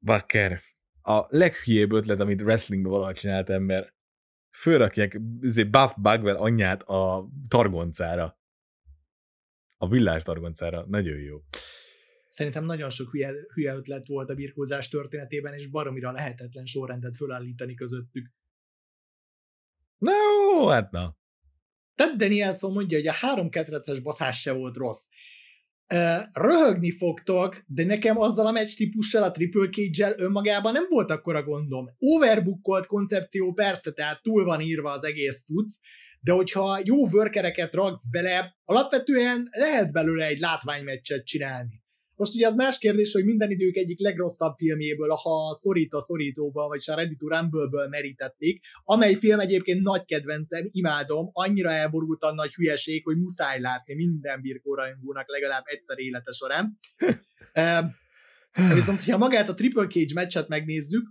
bakker, a leghülyébb ötlet, amit wrestlingben valaha csinált ember. Fölrakják izé, Buff Bagwell anyját a targoncára. A villás targoncára. Nagyon jó. Szerintem nagyon sok hülye, hülye ötlet volt a birkózás történetében, és baromira lehetetlen sorrendet fölállítani közöttük. Na jó, hát na. Tehát Danielson mondja, hogy a három ketreces baszás se volt rossz. Röhögni fogtok, de nekem azzal a meccs típussal, a Triple cage önmagában nem volt akkora gondom. Overbookolt koncepció persze, tehát túl van írva az egész cucc, de hogyha jó vörkereket raksz bele, alapvetően lehet belőle egy látványmeccset csinálni. Most ugye az más kérdés, hogy minden idők egyik legrosszabb filmjéből, ha a Szorító Szorítóba, vagy a Ready to Rumble-ből merítették, amely film egyébként nagy kedvencem, imádom, annyira elborultan nagy hülyeség, hogy muszáj látni minden birkórajongónak legalább egyszer élete során. Viszont, ha magát a Triple Cage meccset megnézzük,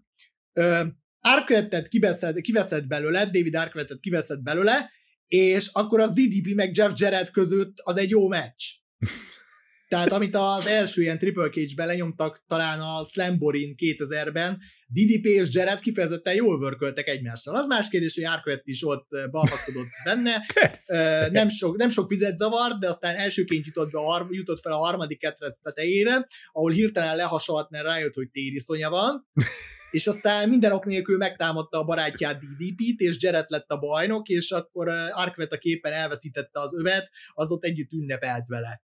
Arquettet kiveszed, kiveszed belőle, David Arquettet kiveszed belőle, és akkor az DDP meg Jeff Jarrett között az egy jó meccs. Tehát amit az első ilyen Triple cage be lenyomtak talán a Slamborin 2000-ben, DDP és Jared kifejezetten jól vörköltek egymással. Az más kérdés, hogy Arquette is ott eh, balfaszkodott benne. Eh, nem, sok, nem sok fizet zavar, de aztán elsőként jutott, be a, jutott fel a harmadik ketrec tetejére, ahol hirtelen lehasalt, mert rájött, hogy tériszonya van és aztán minden ok nélkül megtámadta a barátját DDP-t, és Jared lett a bajnok, és akkor eh, Arquette a képen elveszítette az övet, az ott együtt ünnepelt vele.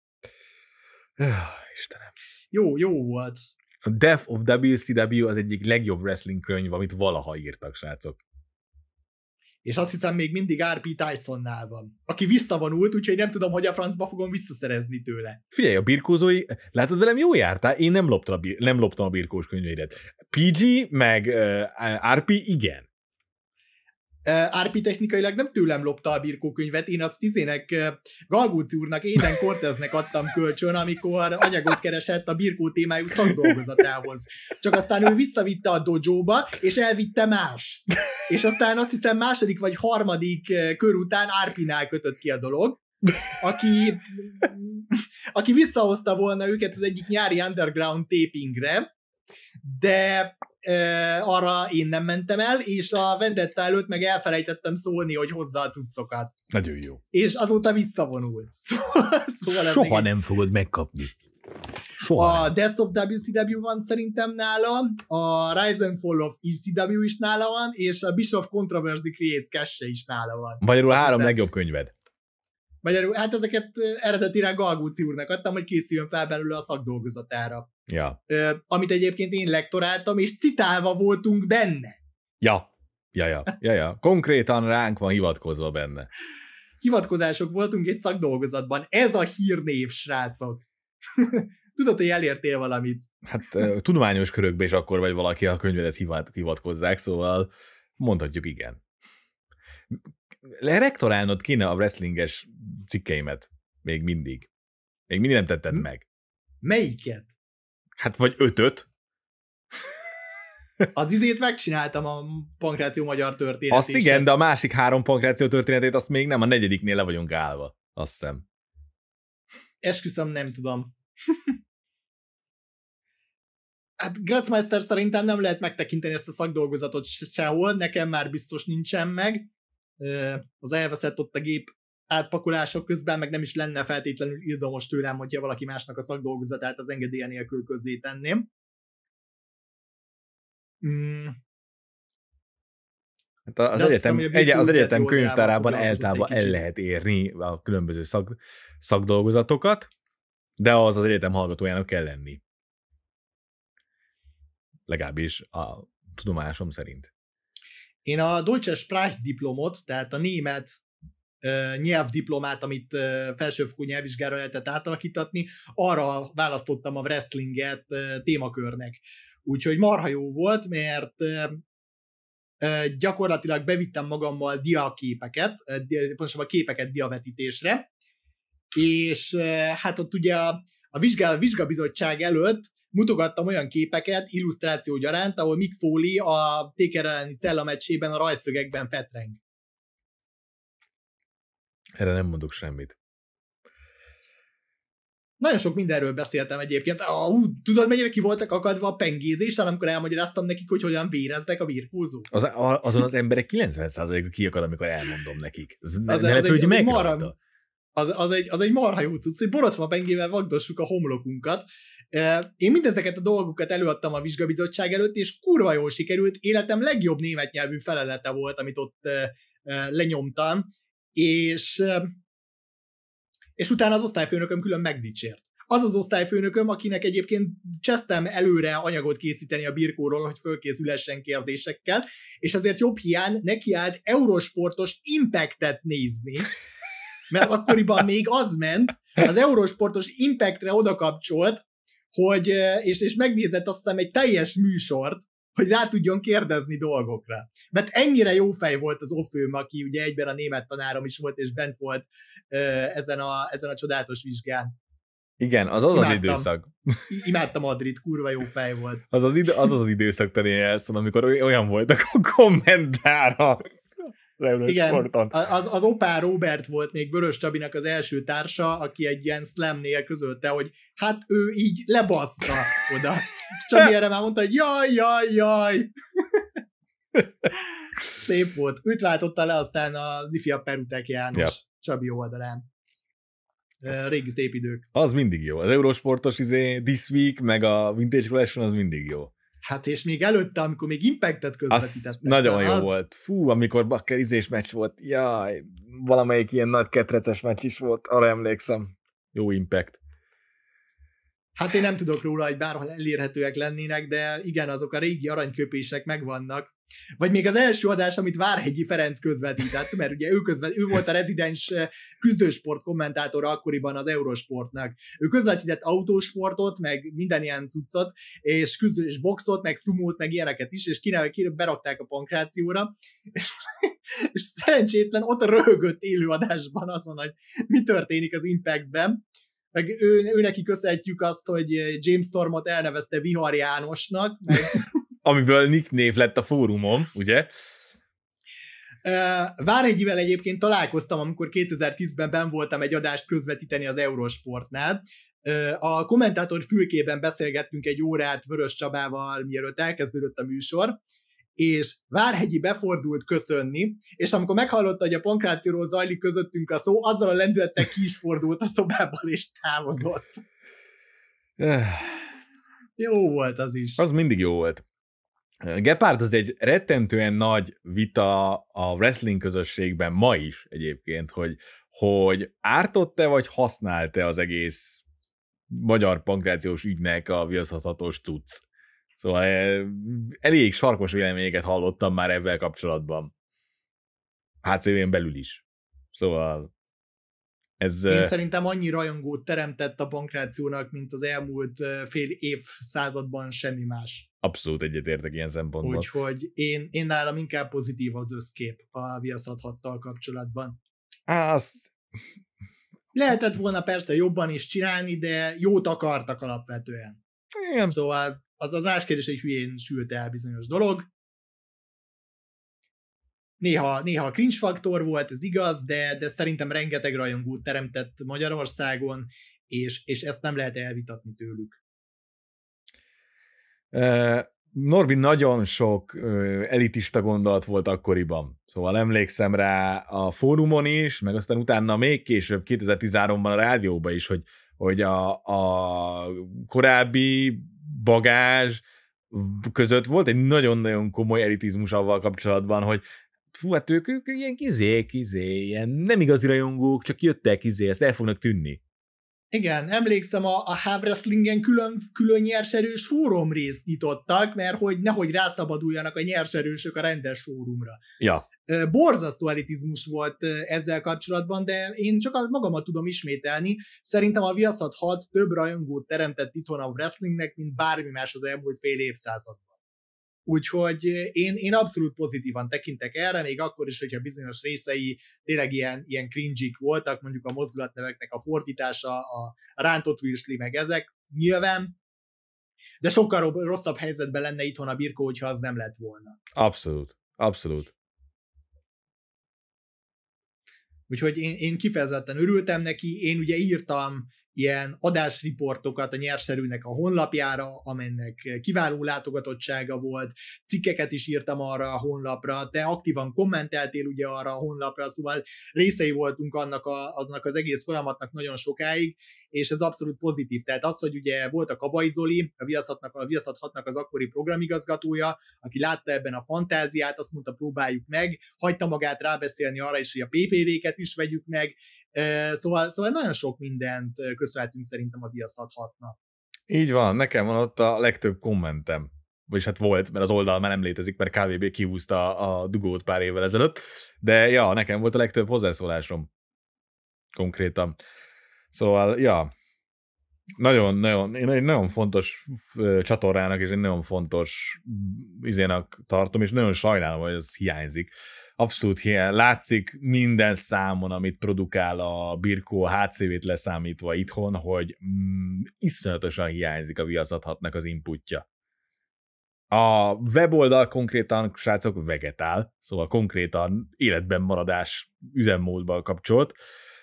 Öh, Istenem. Jó, jó volt. A Death of WCW az egyik legjobb wrestling könyv, amit valaha írtak, srácok. És azt hiszem még mindig R.P. Tysonnál van, aki visszavonult, úgyhogy nem tudom, hogy a francba fogom visszaszerezni tőle. Figyelj, a birkózói, látod, velem jó jártál, én nem loptam a, nem loptam a birkós könyvédet. PG meg uh, RP igen. RP technikailag nem tőlem lopta a birkókönyvet, én azt izének Galgóci úrnak, Éden korteznek. adtam kölcsön, amikor anyagot keresett a birkó témájú szakdolgozatához. Csak aztán ő visszavitte a dojóba, és elvitte más. És aztán azt hiszem második vagy harmadik kör után Árpinál kötött ki a dolog, aki, aki visszahozta volna őket az egyik nyári underground tapingre, de arra én nem mentem el, és a Vendetta előtt meg elfelejtettem szólni, hogy hozzá a cuccokat. Nagyon jó. És azóta visszavonult. Szóval, szóval Soha nem fogod megkapni. Soha. A Death of WCW van szerintem nála, a Rise and Fall of ECW is nála van, és a Bishop Controversy Creates Cash is nála van. Magyarul Azt három hiszem, legjobb könyved. Magyarul, hát ezeket eredetileg Galgóci úrnak adtam, hogy készüljön fel belőle a szakdolgozatára. Ja. Ö, amit egyébként én lektoráltam, és citálva voltunk benne. Ja, ja, ja, ja, ja. Konkrétan ránk van hivatkozva benne. Hivatkozások voltunk egy szakdolgozatban. Ez a hírnév, srácok. Tudod, hogy elértél valamit. Hát tudományos körökben is akkor vagy valaki, a könyvedet hivatkozzák, szóval mondhatjuk igen. Lerektorálnod kéne a wrestlinges cikkeimet. Még mindig. Még mindig nem tetted meg. Melyiket? Hát vagy ötöt. Az izét megcsináltam a pankráció magyar történetét. Azt igen, de a másik három pankráció történetét azt még nem, a negyediknél le vagyunk állva. Azt hiszem. Esküszöm, nem tudom. hát Gratzmeister szerintem nem lehet megtekinteni ezt a szakdolgozatot sehol, nekem már biztos nincsen meg. Az elveszett ott a gép átpakolások közben, meg nem is lenne feltétlenül irdomos tőlem, hogyha valaki másnak a szakdolgozatát az engedélye nélkül közzé tenném. Mm. Hát az, egyetem, hiszem, egy, az egyetem könyvtárában eltávol el lehet érni a különböző szak, szakdolgozatokat, de az az egyetem hallgatójának kell lenni. Legalábbis a tudomásom szerint. Én a Dolce Sprach diplomot, tehát a német nyelvdiplomát, amit felsőfokú nyelvvizsgára lehetett átalakítatni, arra választottam a wrestlinget témakörnek. Úgyhogy marha jó volt, mert gyakorlatilag bevittem magammal képeket, pontosabban képeket diavetítésre, és hát ott ugye a, a vizsgabizottság előtt mutogattam olyan képeket illusztráció gyaránt, ahol Mick Foley a Téker elleni a rajszögekben fetreng. Erre nem mondok semmit. Nagyon sok mindenről beszéltem egyébként. Ó, tudod, mennyire ki voltak akadva a pengézéssel, amikor elmagyaráztam nekik, hogy hogyan véreznek a birkózók? Az, a, azon az emberek 90%-a kiakad, amikor elmondom nekik. Ez ne, az, ne az, egy, az egy marha, az, az, egy, az egy marha jó cucc, hogy borotva pengével vagdossuk a homlokunkat. Én mindezeket a dolgokat előadtam a vizsgabizottság előtt, és kurva jól sikerült. Életem legjobb német nyelvű felelete volt, amit ott lenyomtam és, és utána az osztályfőnököm külön megdicsért. Az az osztályfőnököm, akinek egyébként csesztem előre anyagot készíteni a birkóról, hogy fölkészülessen kérdésekkel, és azért jobb hiány állt eurosportos impactet nézni, mert akkoriban még az ment, az eurosportos impactre odakapcsolt, hogy, és, és megnézett azt hiszem egy teljes műsort, hogy rá tudjon kérdezni dolgokra. Mert ennyire jó fej volt az Offőm, aki ugye egyben a német tanárom is volt, és bent volt ö, ezen, a, ezen a csodálatos vizsgán. Igen, az az imádtam, az időszak. Imádtam Adrit, kurva jó fej volt. Az az, idő, az, az időszak terén elszól, amikor olyan voltak a kommentára leülős Igen, sporton. Az, az Opá Robert volt még Vörös Csabinak az első társa, aki egy ilyen slamnél közölte, hogy hát ő így lebaszta oda. És Csabi erre már mondta, hogy jaj, jaj, jaj. Szép volt. Őt váltotta le aztán az ifjabb Perutek János yep. Csabi oldalán. Régi szép idők. Az mindig jó. Az Eurosportos izé, This Week, meg a Vintage Collection az mindig jó. Hát és még előtte, amikor még Impactet közvetítettek. nagyon jó az... volt. Fú, amikor Bakker izés meccs volt, jaj, valamelyik ilyen nagy ketreces meccs is volt, arra emlékszem. Jó Impact. Hát én nem tudok róla, hogy bárhol elérhetőek lennének, de igen, azok a régi aranyköpések megvannak, vagy még az első adás, amit Várhegyi Ferenc közvetített, mert ugye ő, közvet, ő volt a rezidens eh, küzdősport kommentátor akkoriban az Eurosportnak. Ő közvetített autósportot, meg minden ilyen cuccot, és küzdő és boxot, meg szumót, meg ilyeneket is, és kire, kire berakták a pankrációra, és, és szerencsétlen ott röhögött élőadásban azon, hogy mi történik az Impactben meg ő, ő neki köszönhetjük azt, hogy eh, James Stormot elnevezte Vihar Jánosnak, meg amiből Nick név lett a fórumon, ugye? Várhegyivel egyébként találkoztam, amikor 2010-ben ben voltam egy adást közvetíteni az Eurosportnál. A kommentátor fülkében beszélgettünk egy órát Vörös Csabával, mielőtt elkezdődött a műsor, és Várhegyi befordult köszönni, és amikor meghallotta, hogy a pankrációról zajlik közöttünk a szó, azzal a lendülettel ki is fordult a szobából, és távozott. Öh. Jó volt az is. Az mindig jó volt. Gepard az egy rettentően nagy vita a wrestling közösségben ma is egyébként, hogy, hogy ártott-e vagy használt-e az egész magyar pankrációs ügynek a viaszhathatós cucc. Szóval eh, elég sarkos véleményeket hallottam már ebben kapcsolatban. HCV-n belül is. Szóval ez, Én szerintem annyi rajongót teremtett a pankrációnak, mint az elmúlt fél évszázadban semmi más. Abszolút egyetértek ilyen szempontból. Úgyhogy én, én nálam inkább pozitív az összkép a viaszadhattal kapcsolatban. Az... azt... Lehetett volna persze jobban is csinálni, de jót akartak alapvetően. Igen. Szóval az az más kérdés, hogy hülyén sült el bizonyos dolog, Néha, néha cringe faktor volt, ez igaz, de, de szerintem rengeteg rajongót teremtett Magyarországon, és, és ezt nem lehet elvitatni tőlük. Norbi nagyon sok ö, elitista gondolat volt akkoriban. Szóval emlékszem rá a fórumon is, meg aztán utána még később, 2013-ban a rádióban is, hogy, hogy a, a korábbi bagázs között volt egy nagyon-nagyon komoly elitizmus avval kapcsolatban, hogy fú, hát ők, ők ilyen kizé, kizé, ilyen nem igazi rajongók, csak jöttek kizé, ezt el fognak tűnni. Igen, emlékszem, a, a Hav Wrestlingen külön, külön nyerserős fórum részt nyitottak, mert hogy nehogy rászabaduljanak a nyerserősök a rendes fórumra. Ja. Borzasztó elitizmus volt ezzel kapcsolatban, de én csak magamat tudom ismételni. Szerintem a Viaszat 6 több rajongót teremtett itthon a wrestlingnek, mint bármi más az elmúlt fél évszázadban. Úgyhogy eh, én, én abszolút pozitívan tekintek erre, még akkor is, hogyha bizonyos részei tényleg ilyen, ilyen cringy voltak, mondjuk a mozdulatneveknek a fordítása, a rántott virsli, meg ezek, nyilván, de sokkal rosszabb helyzetben lenne itthon a birkó, hogyha az nem lett volna. Abszolút, abszolút. Úgyhogy én, én kifejezetten örültem neki, én ugye írtam ilyen adásriportokat a nyerszerűnek a honlapjára, amennek kiváló látogatottsága volt, cikkeket is írtam arra a honlapra, te aktívan kommenteltél ugye arra a honlapra, szóval részei voltunk annak, a, annak az egész folyamatnak nagyon sokáig, és ez abszolút pozitív. Tehát az, hogy ugye volt a Kabai Zoli, a Viaszathatnak a Viaszat az akkori programigazgatója, aki látta ebben a fantáziát, azt mondta próbáljuk meg, hagyta magát rábeszélni arra is, hogy a PPV-ket is vegyük meg, Szóval, szóval nagyon sok mindent köszönhetünk szerintem a viaszadhatnak. Így van, nekem van ott a legtöbb kommentem. Vagyis hát volt, mert az oldal már nem létezik, mert KVB kihúzta a dugót pár évvel ezelőtt. De ja, nekem volt a legtöbb hozzászólásom. Konkrétan. Szóval, ja. Nagyon, nagyon, én egy nagyon fontos csatornának és egy nagyon fontos izének tartom, és nagyon sajnálom, hogy ez hiányzik abszolút ilyen, Látszik minden számon, amit produkál a Birkó, HCV-t leszámítva itthon, hogy mm, iszonyatosan hiányzik a viaszathatnak az inputja. A weboldal konkrétan, srácok, vegetál, szóval konkrétan életben maradás üzemmódba kapcsolt.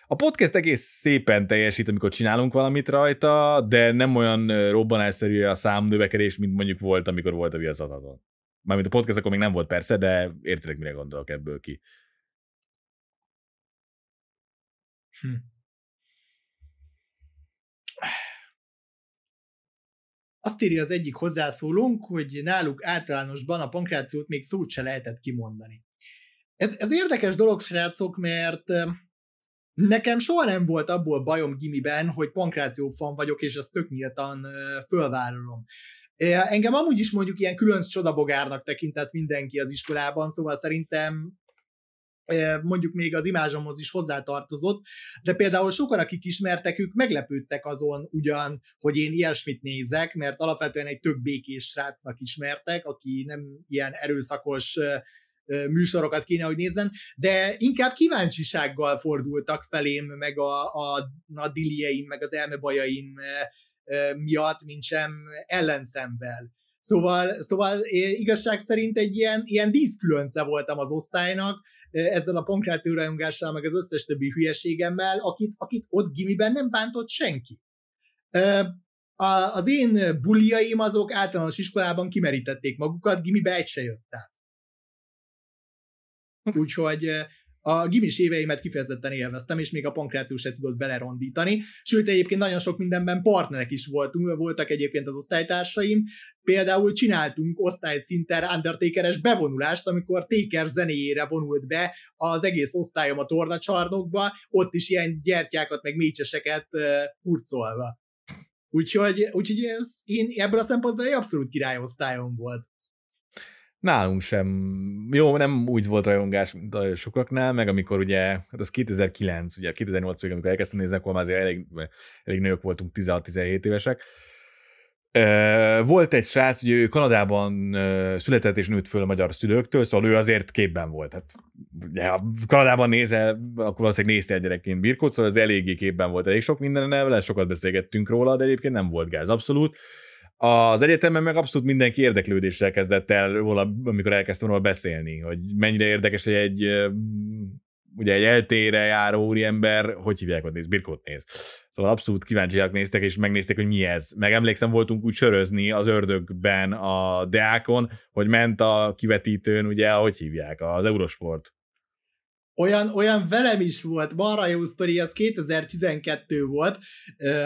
A podcast egész szépen teljesít, amikor csinálunk valamit rajta, de nem olyan robbanásszerű a számnövekedés, mint mondjuk volt, amikor volt a viaszathaton. Mármint a podcast akkor még nem volt persze, de értelek mire gondolok ebből ki. Hm. Azt írja az egyik hozzászólónk, hogy náluk általánosban a pankrációt még szót se lehetett kimondani. Ez, ez érdekes dolog, srácok, mert nekem soha nem volt abból bajom gimiben, hogy pankrációfan vagyok, és ezt tök nyíltan fölvállalom. Engem amúgy is mondjuk ilyen különc csodabogárnak tekintett mindenki az iskolában, szóval szerintem e, mondjuk még az imázsomhoz is hozzátartozott, de például sokan, akik ismertek, ők meglepődtek azon ugyan, hogy én ilyesmit nézek, mert alapvetően egy több békés srácnak ismertek, aki nem ilyen erőszakos e, e, műsorokat kéne, hogy nézzen, de inkább kíváncsisággal fordultak felém, meg a, a, a dilieim, meg az elmebajaim miatt, mint sem ellenszemvel. Szóval, szóval igazság szerint egy ilyen, ilyen díszkülönce voltam az osztálynak, ezzel a pankrációrajongással, meg az összes többi hülyeségemmel, akit, akit ott gimiben nem bántott senki. Az én buliaim azok általános iskolában kimerítették magukat, gimibe egy se jött át. Úgyhogy, a gimis éveimet kifejezetten élveztem, és még a pankráció se tudott belerondítani. Sőt, egyébként nagyon sok mindenben partnerek is voltunk, voltak egyébként az osztálytársaim. Például csináltunk osztályszinten Undertakeres bevonulást, amikor téker zenéjére vonult be az egész osztályom a tornacsarnokba, ott is ilyen gyertyákat, meg mécseseket kurcolva. Úgyhogy, úgyhogy ez, én ebből a szempontból egy abszolút királyosztályom volt. Nálunk sem. Jó, nem úgy volt rajongás, mint a sokaknál, meg amikor ugye, hát az 2009, ugye 2008 ig amikor elkezdtem nézni, akkor már azért elég, elég nők voltunk, 16-17 évesek. Volt egy srác, ugye ő Kanadában született és nőtt föl a magyar szülőktől, szóval ő azért képben volt. Hát, ugye, ha Kanadában nézel, akkor valószínűleg nézte egy gyerekként birkót, szóval az eléggé képben volt elég sok minden, nevel, sokat beszélgettünk róla, de egyébként nem volt gáz, abszolút az egyetemen meg abszolút mindenki érdeklődéssel kezdett el róla, amikor elkezdtem róla beszélni, hogy mennyire érdekes, hogy egy ugye egy eltére járó úriember, hogy hívják, hogy néz, birkót néz. Szóval abszolút kíváncsiak néztek, és megnézték, hogy mi ez. Meg emlékszem, voltunk úgy sörözni az ördögben a Deákon, hogy ment a kivetítőn, ugye, hogy hívják, az Eurosport olyan, olyan velem is volt, marha jó sztori, az 2012 volt,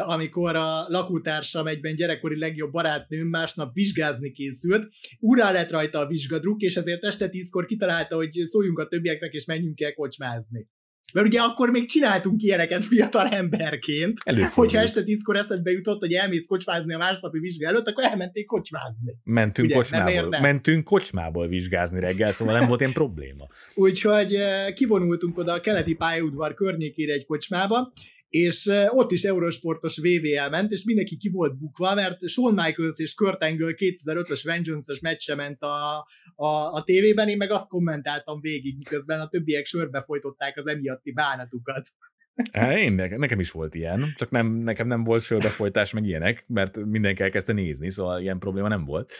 amikor a lakótársam egyben gyerekkori legjobb barátnőm másnap vizsgázni készült, úrá lett rajta a vizsgadruk, és ezért este tízkor kitalálta, hogy szóljunk a többieknek, és menjünk el kocsmázni. Mert ugye akkor még csináltunk ilyeneket fiatal emberként, Előfordul. hogyha este tízkor eszedbe jutott, hogy elmész kocsmázni a másnapi vizsga előtt, akkor elmentél kocsmázni. Mentünk, ugye, kocsmából, nem mentünk kocsmából vizsgázni reggel, szóval nem volt ilyen probléma. Úgyhogy eh, kivonultunk oda a keleti pályaudvar környékére egy kocsmába, és ott is eurósportos VVL ment, és mindenki ki volt bukva, mert Shawn Michaels és Kurt Angle 2005-ös Vengeance-es meccse ment a, a, a tévében, én meg azt kommentáltam végig, miközben a többiek sörbe folytották az emiatti bánatukat. Há, én, nekem is volt ilyen, csak nem, nekem nem volt sörbefolytás, meg ilyenek, mert mindenki elkezdte nézni, szóval ilyen probléma nem volt.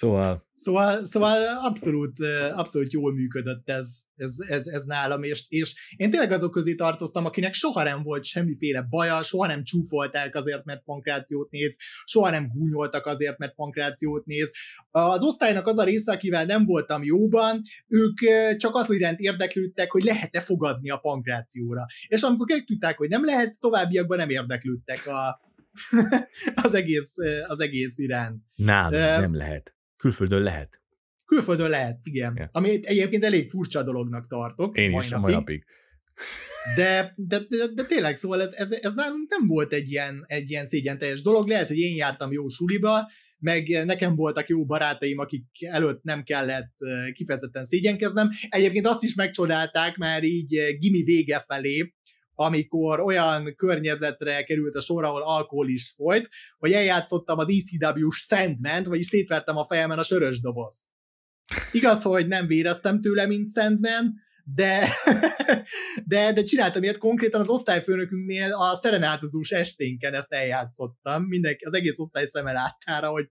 Szóval... Szóval, szóval abszolút, abszolút jól működött ez, ez, ez, ez nálam, és, és én tényleg azok közé tartoztam, akinek soha nem volt semmiféle baja, soha nem csúfolták azért, mert pankrációt néz, soha nem gúnyoltak azért, mert pankrációt néz. Az osztálynak az a része, akivel nem voltam jóban, ők csak az iránt érdeklődtek, hogy lehet-e fogadni a pankrációra. És amikor tudták, hogy nem lehet, továbbiakban nem érdeklődtek a, az, egész, az egész iránt. Nem, uh, nem lehet. Külföldön lehet. Külföldön lehet, igen. Ja. Ami egyébként elég furcsa dolognak tartok. Én is, napig. a mai napig. De, de, de, de tényleg, szóval ez, ez, ez nálunk nem volt egy ilyen, egy ilyen teljes dolog. Lehet, hogy én jártam jó suliba, meg nekem voltak jó barátaim, akik előtt nem kellett kifejezetten szégyenkeznem. Egyébként azt is megcsodálták mert így gimi vége felé, amikor olyan környezetre került a sor, ahol alkohol is folyt, hogy eljátszottam az ECW-s Sandman-t, vagyis szétvertem a fejemen a sörös dobozt. Igaz, hogy nem véreztem tőle, mint Sandman, de, de, de csináltam ilyet konkrétan az osztályfőnökünknél a szerenátozós esténken ezt eljátszottam, mindenki, az egész osztály szeme láttára, hogy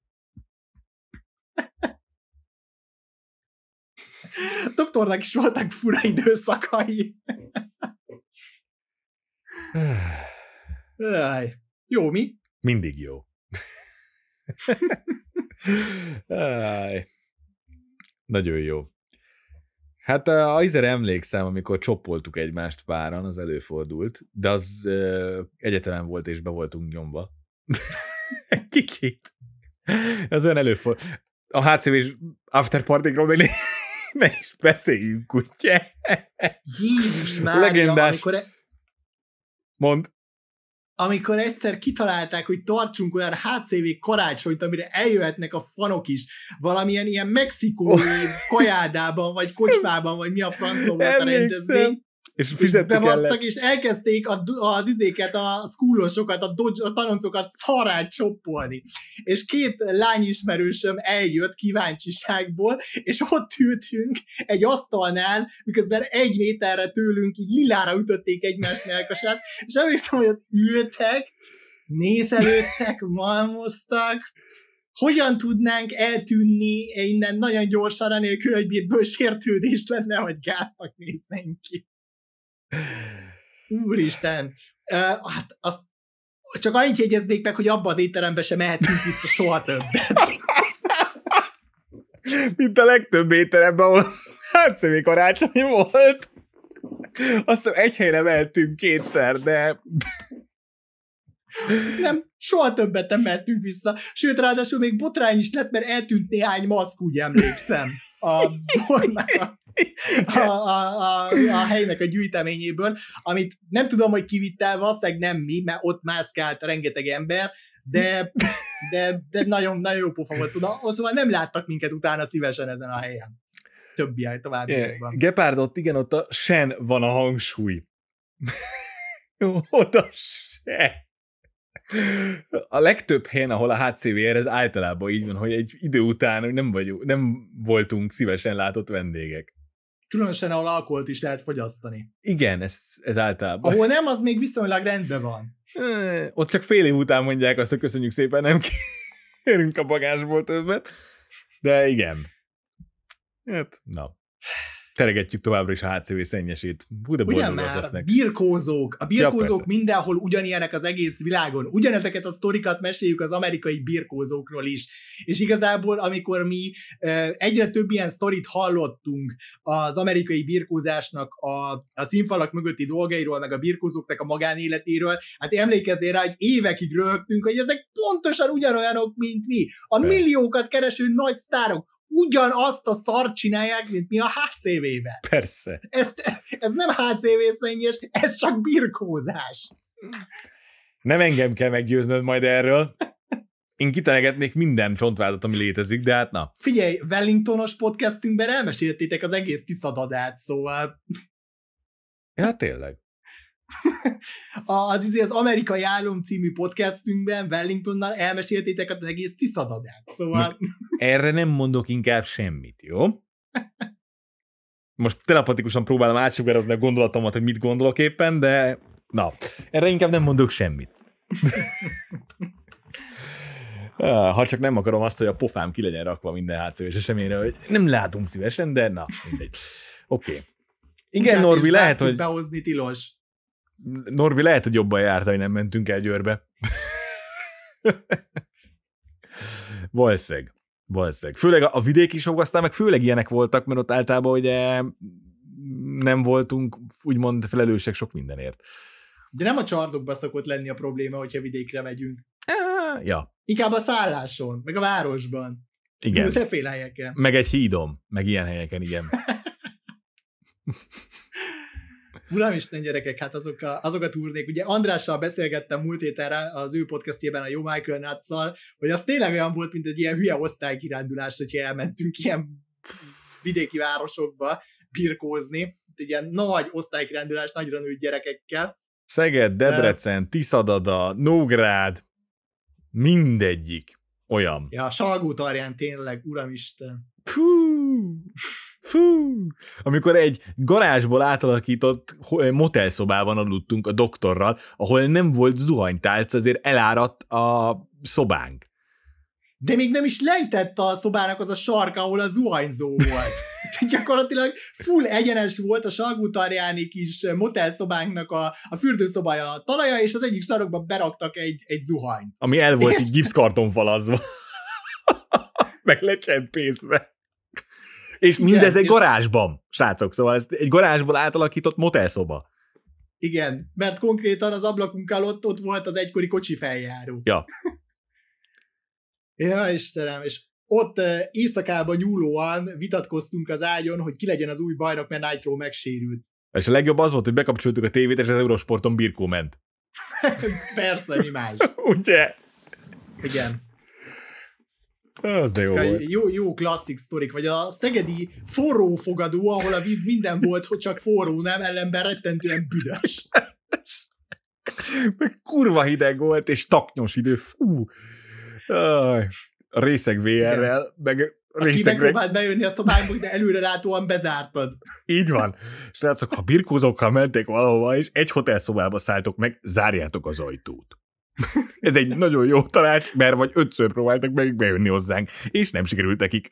doktornak is voltak fura időszakai. Áj. Jó, mi? Mindig jó. Áj. Nagyon jó. Hát eh, azért emlékszem, amikor csopoltuk egymást páran, az előfordult, de az ö, eh, egyetemen volt, és be voltunk nyomva. Kikét. Az olyan előfordult. A HCV és After Party-król ne is beszéljünk, kutya. Jézus már, legendás, amikor... E- Mond. Amikor egyszer kitalálták, hogy tartsunk olyan HCV karácsonyt, amire eljöhetnek a fanok is, valamilyen ilyen mexikói oh. kajádában, vagy kocsmában, vagy mi a francba volt a rendezvény. És fizettek Bebasztak, és elkezdték a, az izéket, a szkúlosokat, a, dodge, a tanoncokat szarán csoppolni. És két lányismerősöm eljött kíváncsiságból, és ott ültünk egy asztalnál, miközben egy méterre tőlünk így lilára ütötték egymás melkasát, és emlékszem, hogy ott ültek, nézelődtek, malmoztak, hogyan tudnánk eltűnni innen nagyon gyorsan, anélkül, hogy bősértődés lenne, hogy gáznak néznénk ki. Úristen. Uh, hát azt csak annyit jegyeznék meg, hogy abba az étterembe sem mehetünk vissza soha többet. Mint a legtöbb étterembe, ahol hátszömi karácsony volt. Aztán egy helyre mehetünk kétszer, de... Nem, soha többet nem mehetünk vissza. Sőt, ráadásul még botrány is lett, mert eltűnt néhány maszk, úgy emlékszem. A bornának a, a, a, a helynek a gyűjteményéből, amit nem tudom, hogy kivitt el, valószínűleg nem mi, mert ott mászkált rengeteg ember, de, de, de nagyon, nagyon jó pofa volt. Szóval, szóval nem láttak minket utána szívesen ezen a helyen. Többi hely Yeah. Gepárd ott, igen, ott a sen van a hangsúly. a se. A legtöbb helyen, ahol a HCVR, ez általában így van, hogy egy idő után nem, vagyunk, nem voltunk szívesen látott vendégek. Különösen, ahol alkoholt is lehet fogyasztani. Igen, ez, ez általában. Ahol nem, az még viszonylag rendben van. Ott csak fél év után mondják azt, hogy köszönjük szépen, nem kérünk a bagásból többet. De igen. Hát, na teregetjük továbbra is a HCV szennyesét. Hú, de Ugyan már, lesznek. birkózók, a birkózók ja, mindenhol ugyanilyenek az egész világon. Ugyanezeket a sztorikat meséljük az amerikai birkózókról is. És igazából, amikor mi egyre több ilyen sztorit hallottunk az amerikai birkózásnak a, a színfalak mögötti dolgairól, meg a birkózóknak a magánéletéről, hát emlékezzél rá, hogy évekig röhögtünk, hogy ezek pontosan ugyanolyanok, mint mi. A milliókat kereső nagy sztárok ugyanazt a szart csinálják, mint mi a hcv be Persze. Ez, ez nem HCV szennyes, ez csak birkózás. Nem engem kell meggyőznöd majd erről. Én kitenegetnék minden csontvázat, ami létezik, de hát na. Figyelj, Wellingtonos podcastünkben elmeséltétek az egész tiszadadát, szóval... Ja, tényleg. az, az, izé az amerikai álom című podcastünkben Wellingtonnal elmeséltétek az egész tiszadadát, szóval... Most erre nem mondok inkább semmit, jó? Most telepatikusan próbálom átsugározni a gondolatomat, hogy mit gondolok éppen, de na, erre inkább nem mondok semmit. Ah, ha csak nem akarom azt, hogy a pofám ki legyen rakva minden és eseményre, hogy nem látom szívesen, de na, mindegy. Oké. Okay. Igen, Norbi, lehet, hogy... Behozni tilos. Norbi lehet, hogy jobban járt, hogy nem mentünk el Győrbe. Valószínűleg. Valószínűleg. Főleg a, vidéki show aztán meg főleg ilyenek voltak, mert ott általában ugye nem voltunk úgymond felelősek sok mindenért. De nem a csarnokban szokott lenni a probléma, hogyha vidékre megyünk. É, ja. Inkább a szálláson, meg a városban. Igen. Mindenféle helyeken. Meg egy hídom, meg ilyen helyeken, igen. Uramisten gyerekek, hát azok a, azok a turnék. Ugye Andrással beszélgettem múlt héten az ő podcastjében a jó Michael Nutszal, hogy az tényleg olyan volt, mint egy ilyen hülye osztálykirándulás, hogyha elmentünk ilyen vidéki városokba birkózni. Ilyen nagy osztálykirándulás, nagyra nőtt gyerekekkel. Szeged, Debrecen, Tiszadada, Nógrád, mindegyik olyan. Ja, a Salgó tényleg, uramisten. Puh! Fú! Amikor egy garázsból átalakított eh, motelszobában aludtunk a doktorral, ahol nem volt zuhanytálc, azért eláradt a szobánk. De még nem is lejtett a szobának az a sarka, ahol a zuhanyzó volt. Gyakorlatilag full egyenes volt a salgutarjáni kis motelszobánknak a, a fürdőszobája a talaja, és az egyik sarokba beraktak egy, egy zuhanyt. Ami el volt és... egy gipszkarton falazva. Meg lecsempészve. És Igen, mindez egy és... garázsban, srácok, szóval ez egy garázsból átalakított motelszoba. Igen, mert konkrétan az ablakunkkal ott, ott volt az egykori kocsi feljáró. Ja. ja, Istenem, és ott éjszakában nyúlóan vitatkoztunk az ágyon, hogy ki legyen az új bajnok, mert Nitro megsérült. És a legjobb az volt, hogy bekapcsoltuk a tévét, és az Eurosporton birkó ment. Persze, mi más. Ugye? Igen. Az de jó, volt. jó, jó klasszik sztorik, vagy a szegedi forró fogadó, ahol a víz minden volt, hogy csak forró, nem, ellenben rettentően büdös. Meg kurva hideg volt, és taknyos idő, fú. Aj, a részeg VR-rel, meg részeg... Aki megpróbált bejönni a szobánkba, de előrelátóan bezártad. Így van. Srácok, ha birkózókkal mentek valahova, és egy hotelszobába szálltok meg, zárjátok az ajtót. Ez egy nagyon jó tanács, mert vagy ötször próbáltak meg bejönni hozzánk, és nem sikerült nekik.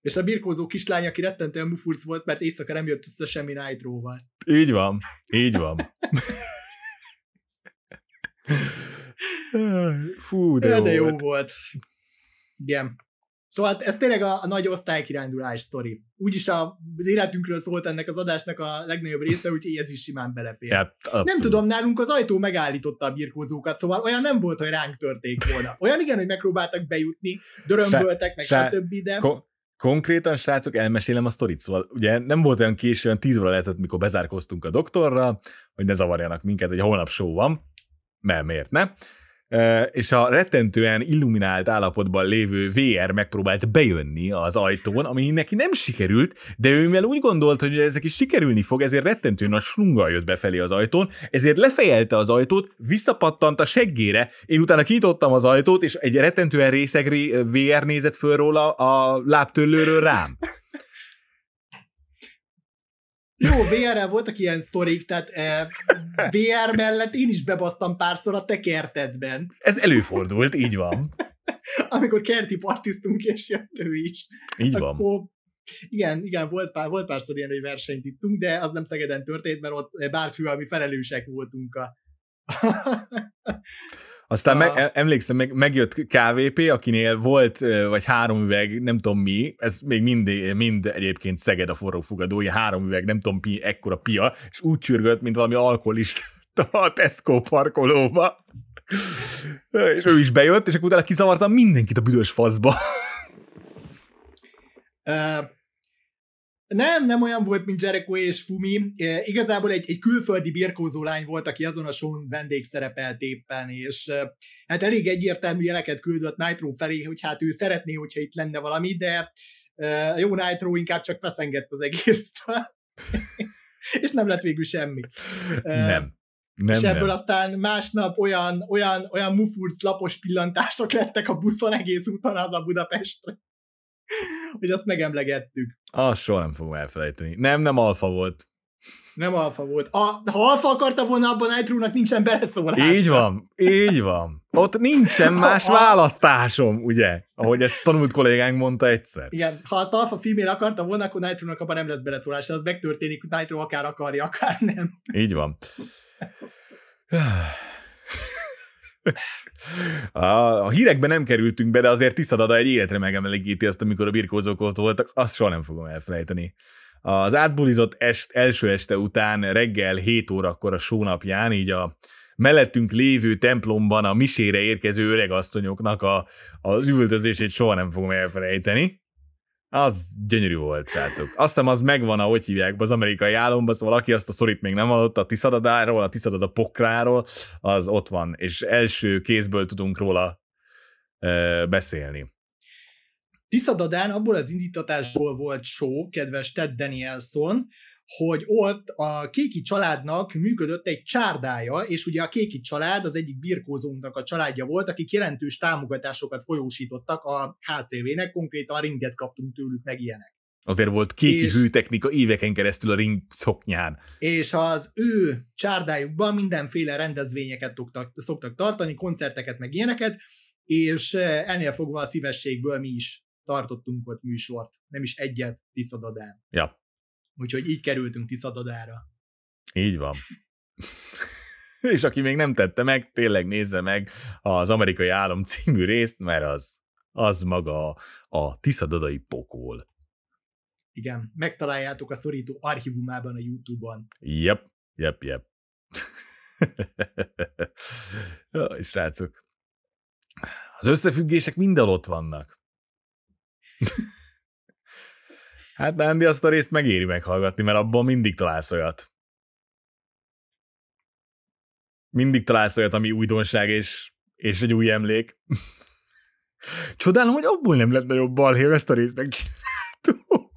És a birkózó kislány, aki rettentően mufurc volt, mert éjszaka nem jött össze semmi nájtróval. Így van, így van. Fú, de, de jó, de jó volt. volt. Igen. Szóval hát ez tényleg a, a nagy osztálykirándulás sztori. Úgyis a, az életünkről szólt ennek az adásnak a legnagyobb része, úgyhogy ez is simán belefér. Hát, nem tudom, nálunk az ajtó megállította a birkózókat, szóval olyan nem volt, hogy ránk törték volna. Olyan igen, hogy megpróbáltak bejutni, dörömböltek, meg stb. De... Ko- konkrétan, srácok, elmesélem a sztorit. Szóval ugye nem volt olyan késő, olyan tíz óra lehetett, mikor bezárkoztunk a doktorra, hogy ne zavarjanak minket, hogy holnap show van, mert miért ne és a rettentően illuminált állapotban lévő VR megpróbált bejönni az ajtón, ami neki nem sikerült, de ő mivel úgy gondolt, hogy ezek is sikerülni fog, ezért rettentően a slunggal jött befelé az ajtón, ezért lefejelte az ajtót, visszapattant a seggére, én utána kinyitottam az ajtót, és egy rettentően részegri VR nézett föl róla a lábtörlőről rám. Jó, VR-rel voltak ilyen sztorik, tehát e, VR mellett én is bebasztam párszor a te kertedben. Ez előfordult, így van. Amikor kerti partiztunk, és jött ő is. Így van. igen, igen, volt pár, volt párszor ilyen, hogy versenyt ittunk, de az nem Szegeden történt, mert ott e, bárfűvel mi felelősek voltunk a Aztán a... meg, emlékszem, meg, megjött KVP, akinél volt, vagy három üveg, nem tudom mi, ez még mind, mind egyébként Szeged a forró ilyen három üveg, nem tudom mi, ekkora pia, és úgy csürgött, mint valami alkoholista a Tesco parkolóba. és ő is bejött, és akkor utána kizavartam mindenkit a büdös faszba. Uh nem, nem olyan volt, mint Jericho és Fumi. E, igazából egy, egy külföldi birkózó lány volt, aki azon a show vendégszerepelt éppen, és e, hát elég egyértelmű jeleket küldött Nitro felé, hogy hát ő szeretné, hogyha itt lenne valami, de e, jó Nitro inkább csak feszengett az egész. és nem lett végül semmi. Nem. Nem, és ebből nem. aztán másnap olyan, olyan, olyan mufurc lapos pillantások lettek a buszon egész úton az a Budapestre. hogy azt megemlegettük. Ah, soha nem fogom elfelejteni. Nem, nem alfa volt. Nem alfa volt. A, ha alfa akarta volna, abban Nightrue-nak nincsen beleszólása. Így van, így van. Ott nincsen más ha, választásom, ugye? Ahogy ezt tanult kollégánk mondta egyszer. Igen, ha azt alfa filmél akarta volna, akkor Nightrue-nak abban nem lesz beleszólása. Az megtörténik, Nitro akár akarja, akár nem. Így van. A, a hírekben nem kerültünk be, de azért Tiszadada egy életre megemelégíti azt, amikor a birkózók ott voltak, azt soha nem fogom elfelejteni. Az átbulizott est, első este után reggel 7 órakor a sónapján, így a mellettünk lévő templomban a misére érkező öregasszonyoknak a, az üvöltözését soha nem fogom elfelejteni. Az gyönyörű volt, srácok. Azt hiszem, az megvan, ahogy hívják az amerikai álomban, szóval aki azt a szorít még nem hallotta, a Tiszadadáról, a Tiszadada pokráról, az ott van, és első kézből tudunk róla ö, beszélni. Tiszadadán abból az indítatásból volt show, kedves Ted Danielson, hogy ott a Kéki családnak működött egy csárdája, és ugye a Kéki család az egyik birkózónknak a családja volt, akik jelentős támogatásokat folyósítottak a HCV-nek, konkrétan a ringet kaptunk tőlük meg ilyenek. Azért volt kéki és, hűtechnika éveken keresztül a ring szoknyán. És az ő csárdájukban mindenféle rendezvényeket tuktak, szoktak tartani, koncerteket meg ilyeneket, és eh, ennél fogva a szívességből mi is tartottunk ott műsort, nem is egyet Tiszadadán. Ja. Úgyhogy így kerültünk Tiszadadára. Így van. és aki még nem tette meg, tényleg nézze meg az Amerikai Álom című részt, mert az, az maga a, Tiszadadai pokol. Igen, megtaláljátok a szorító archívumában a YouTube-on. Jep, jep, jep. és srácok, az összefüggések mind ott vannak. Hát Andy azt a részt megéri meghallgatni, mert abban mindig találsz olyat. Mindig találsz olyat, ami újdonság és, és egy új emlék. Csodálom, hogy abból nem lett nagyobb balhé, ezt a részt megcsináltuk.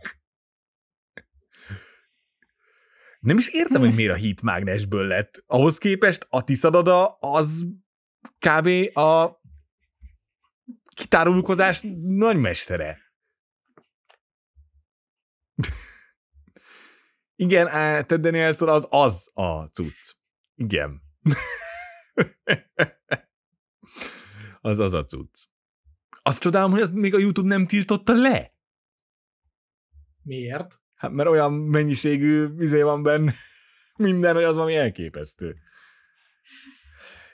Nem is értem, hogy miért a hit mágnesből lett. Ahhoz képest a tiszadada az kb. a kitárulkozás nagymestere. Igen, Ted Danielson az az a cucc. Igen. az az a cucc. Azt csodálom, hogy ezt még a YouTube nem tiltotta le. Miért? Hát mert olyan mennyiségű vizé van benne minden, hogy az valami elképesztő.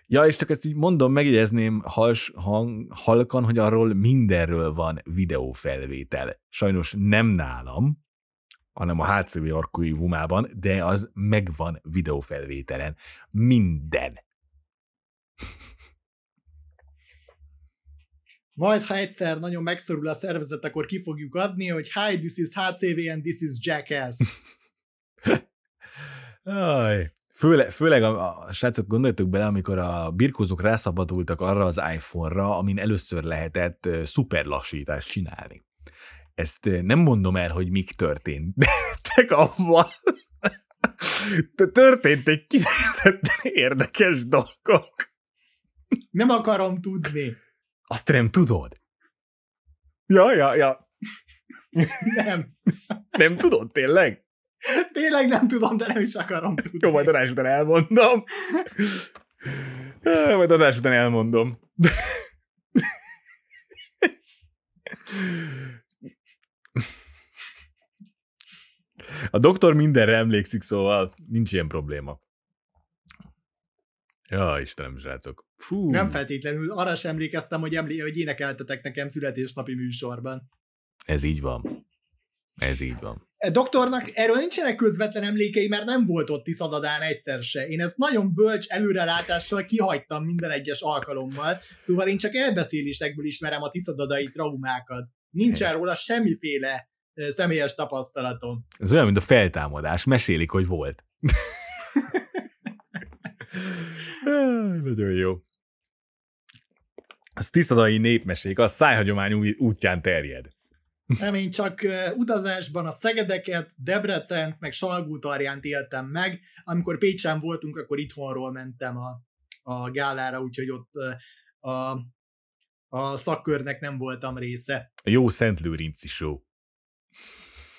Ja, és csak ezt így mondom, megjegyezném has, hang, halkan, hogy arról mindenről van videófelvétel. Sajnos nem nálam, hanem a HCV arkívumában, de az megvan videófelvételen. Minden. Majd, ha egyszer nagyon megszorul a szervezet, akkor ki fogjuk adni, hogy hi, this is HCV and this is jackass. Aj. Főle, főleg a, a srácok, gondoljatok bele, amikor a birkózók rászabadultak arra az iPhone-ra, amin először lehetett szuperlassítást csinálni. Ezt eh, nem mondom el, hogy mik történtek avval. De történt egy kifejezetten érdekes dolgok. Nem akarom tudni. Azt nem tudod? Ja, ja, ja. Nem. Nem tudod tényleg? Tényleg nem tudom, de nem is akarom tudni. Jó, majd adás után elmondom. Eh, majd adás után elmondom. A doktor mindenre emlékszik, szóval nincs ilyen probléma. Ja, Istenem, srácok. Fú. Nem feltétlenül arra sem emlékeztem, hogy, emlé- hogy énekeltetek nekem születésnapi műsorban. Ez így van. Ez így van. A e, doktornak erről nincsenek közvetlen emlékei, mert nem volt ott Tiszadadán egyszer se. Én ezt nagyon bölcs előrelátással kihagytam minden egyes alkalommal, szóval én csak elbeszélésekből ismerem a tiszadadai traumákat. Nincsen róla semmiféle személyes tapasztalatom. Ez olyan, mint a feltámadás. Mesélik, hogy volt. Nagyon jó. Az tisztadai népmesék, a szájhagyomány útján terjed. Nem, én csak utazásban a Szegedeket, Debrecent, meg Salgótarjánt éltem meg. Amikor Pécsen voltunk, akkor itthonról mentem a, a gálára, úgyhogy ott a, a szakkörnek nem voltam része. A jó Szent Lőrinci show.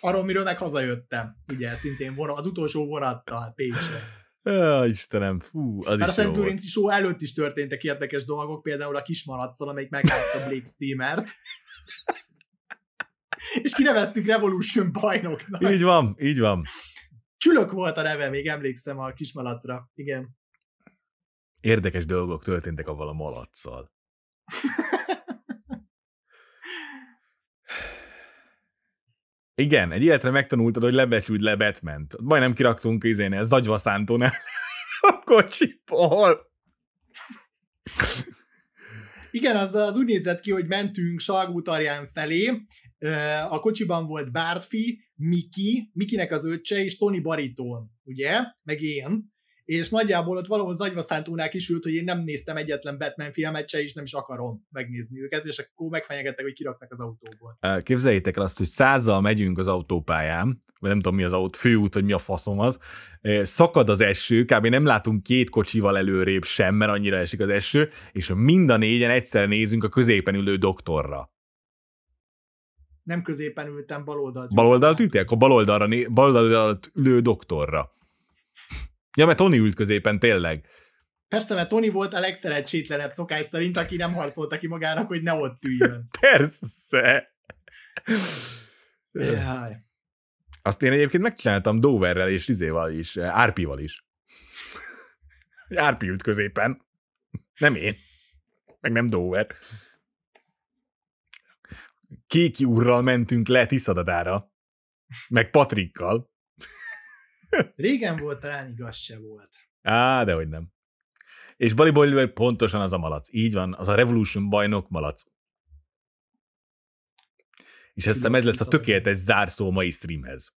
Arról, miről meg hazajöttem, ugye, szintén vonat, az utolsó vonattal Pécsre. Ó, Istenem, fú, az Már is a Szent Lőrinci show előtt is történtek érdekes dolgok, például a kismalaccal, amelyik a Blake Steamert. És kineveztük Revolution bajnoknak. Így van, így van. Csülök volt a neve, még emlékszem a kismalacra, igen. Érdekes dolgok történtek avval a malacsal. Igen, egy életre megtanultad, hogy lebecsüld le batman -t. Majdnem kiraktunk izén ez zagyvaszántónál a kocsiból. Igen, az, az úgy nézett ki, hogy mentünk Salgótarján felé, a kocsiban volt Bártfi, Miki, Mikinek az öccse és Tony Bariton, ugye? Meg én és nagyjából ott valahol zagyvaszántúnál is ült, hogy én nem néztem egyetlen Batman filmet se, és nem is akarom megnézni őket, és akkor megfenyegettek, hogy kiraknak az autóból. Képzeljétek el azt, hogy százal megyünk az autópályán, vagy nem tudom mi az autó, főút, hogy mi a faszom az, szakad az eső, kb. nem látunk két kocsival előrébb sem, mert annyira esik az eső, és mind a négyen egyszer nézünk a középen ülő doktorra nem középen ültem, baloldalt Baloldalt ültél? Akkor baloldalra, baloldalt ülő doktorra. Ja, mert Tony ült középen, tényleg. Persze, mert Tony volt a legszerencsétlenebb szokás szerint, aki nem harcolta ki magának, hogy ne ott üljön. Persze. Jaj. Azt én egyébként megcsináltam Doverrel és Rizéval is, eh, Árpival is. Árpi ült középen. Nem én. Meg nem Dover. Kéki úrral mentünk le Tiszadadára. Meg Patrikkal. Régen volt, talán igaz se volt. Á, de hogy nem. És Bali egy pontosan az a malac. Így van, az a Revolution bajnok malac. És azt hiszem ez lesz a tökéletes zárszó mai streamhez.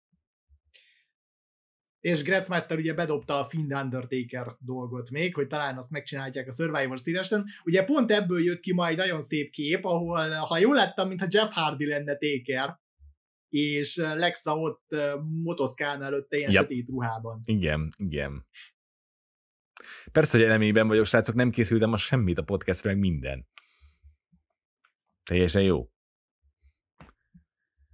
És Gretzmeister ugye bedobta a Find Undertaker dolgot még, hogy talán azt megcsinálják a Survivor Series-en. Ugye pont ebből jött ki majd nagyon szép kép, ahol, ha jól láttam, mintha Jeff Hardy lenne Taker, és Lexa ott motoszkálna előtte ilyen yep. sötét ruhában. Igen, igen. Persze, hogy elemében vagyok, srácok, nem készültem most semmit a podcastra, meg minden. Teljesen jó.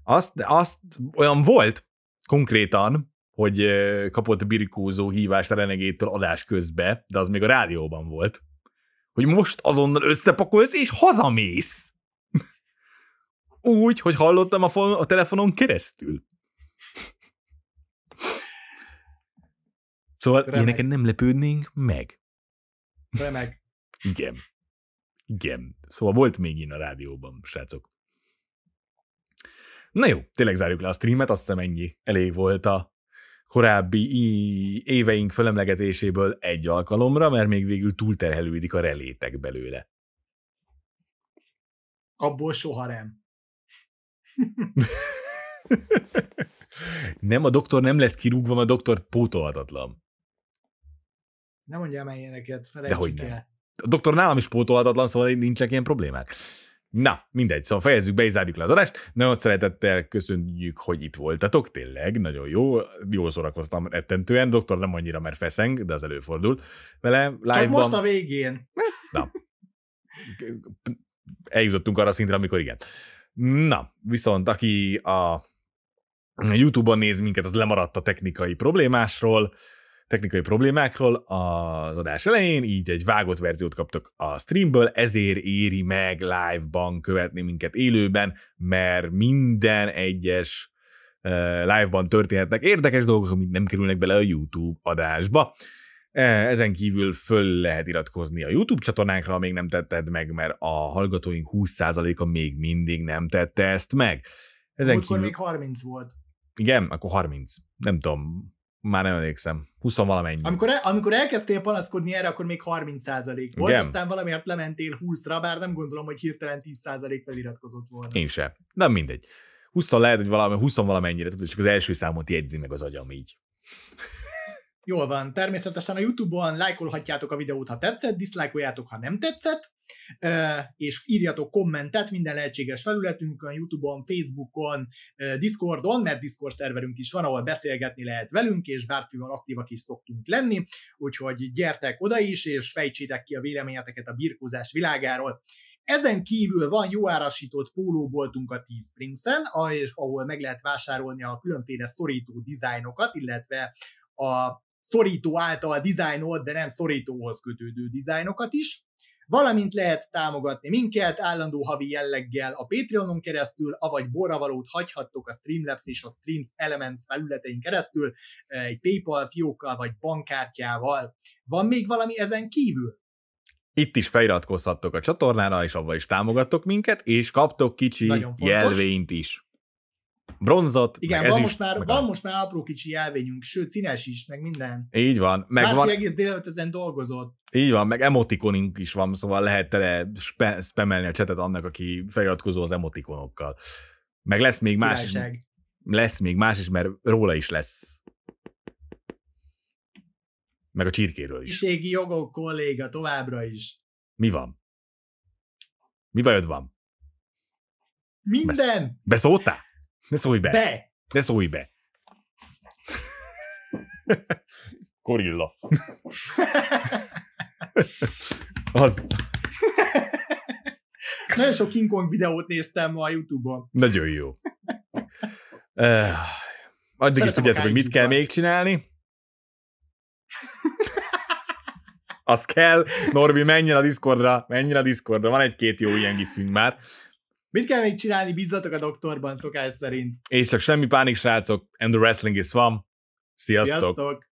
Azt, azt olyan volt konkrétan, hogy kapott birkózó hívást a Renegétől adás közbe, de az még a rádióban volt, hogy most azonnal összepakolsz és hazamész. Úgy, hogy hallottam a, fon- a telefonon keresztül. Szóval Remek. ilyeneket nem lepődnénk meg. Remek. Igen. Igen. Szóval volt még én a rádióban, srácok. Na jó, tényleg zárjuk le a streamet, azt hiszem ennyi. Elég volt a korábbi éveink fölemlegetéséből egy alkalomra, mert még végül túlterhelődik a relétek belőle. Abból soha nem nem, a doktor nem lesz kirúgva, a doktor pótolhatatlan. Nem mondjál már ilyeneket, felejtsük el. A doktor nálam is pótolhatatlan, szóval nincsenek ilyen problémák. Na, mindegy, szóval fejezzük be, és zárjuk le az adást. Nagyon szeretettel köszönjük, hogy itt voltatok, tényleg, nagyon jó, jól szórakoztam rettentően, doktor nem annyira, mert feszeng, de az előfordul vele. live Csak most a végén. Na. Eljutottunk arra a szintre, amikor igen. Na, viszont aki a YouTube-on néz minket, az lemaradt a technikai problémásról, technikai problémákról az adás elején, így egy vágott verziót kaptok a streamből, ezért éri meg live-ban követni minket élőben, mert minden egyes eh, live-ban történhetnek érdekes dolgok, amik nem kerülnek bele a YouTube adásba. E, ezen kívül föl lehet iratkozni a YouTube csatornánkra, ha még nem tetted meg, mert a hallgatóink 20%-a még mindig nem tette ezt meg. Ezen kívül... még 30 volt. Igen, akkor 30. Nem tudom, már nem emlékszem. 20 valamennyi. Amikor, el, amikor elkezdtél panaszkodni erre, akkor még 30 százalék volt, Igen. aztán valamiért lementél 20-ra, bár nem gondolom, hogy hirtelen 10 százalék feliratkozott volna. Én sem. Nem mindegy. 20 lehet, hogy valami, 20 valamennyire, tudod, csak az első számot jegyzi meg az agyam így. Jól van, természetesen a YouTube-on lájkolhatjátok a videót, ha tetszett, diszlájkoljátok, ha nem tetszett, és írjatok kommentet minden lehetséges felületünkön, YouTube-on, Facebookon, Discordon, mert Discord szerverünk is van, ahol beszélgetni lehet velünk, és bárkivel aktívak is szoktunk lenni, úgyhogy gyertek oda is, és fejtsétek ki a véleményeteket a birkózás világáról. Ezen kívül van jó árasított pólóboltunk a Teesprings-en, ahol meg lehet vásárolni a különféle szorító dizájnokat, illetve a szorító által dizájnolt, de nem szorítóhoz kötődő dizájnokat is, valamint lehet támogatni minket állandó havi jelleggel a Patreonon keresztül, avagy borravalót hagyhattok a Streamlabs és a Streams Elements felületein keresztül, eh, egy PayPal fiókkal vagy bankkártyával. Van még valami ezen kívül? Itt is feliratkozhattok a csatornára, és abban is támogattok minket, és kaptok kicsi jelvényt is bronzot, Igen, van, ezüst, most már, van most már apró kicsi jelvényünk, sőt, színes is, meg minden. Így van. Meg Márfi van... egész délelőtt ezen dolgozott. Így van, meg emotikonink is van, szóval lehet tele spemelni a csetet annak, aki feliratkozó az emotikonokkal. Meg lesz még más Királyság. is. Lesz még más is, mert róla is lesz meg a csirkéről is. Kiségi jogok kolléga továbbra is. Mi van? Mi bajod van? Minden! Besz- beszóltál? Ne szólj be! Be! Ne szólj be! Gorilla. Az. Nagyon sok King Kong videót néztem ma a Youtube-on. Nagyon jó. addig is tudjátok, hogy mit kell még csinálni. Az kell. Norbi, menjen a Discordra, menjen a Discordra. Van egy-két jó ilyen gifünk már. Mit kell még csinálni? Bízzatok a doktorban szokás szerint. És csak semmi pánik, srácok, and the wrestling is fun. Sziasztok! Sziasztok.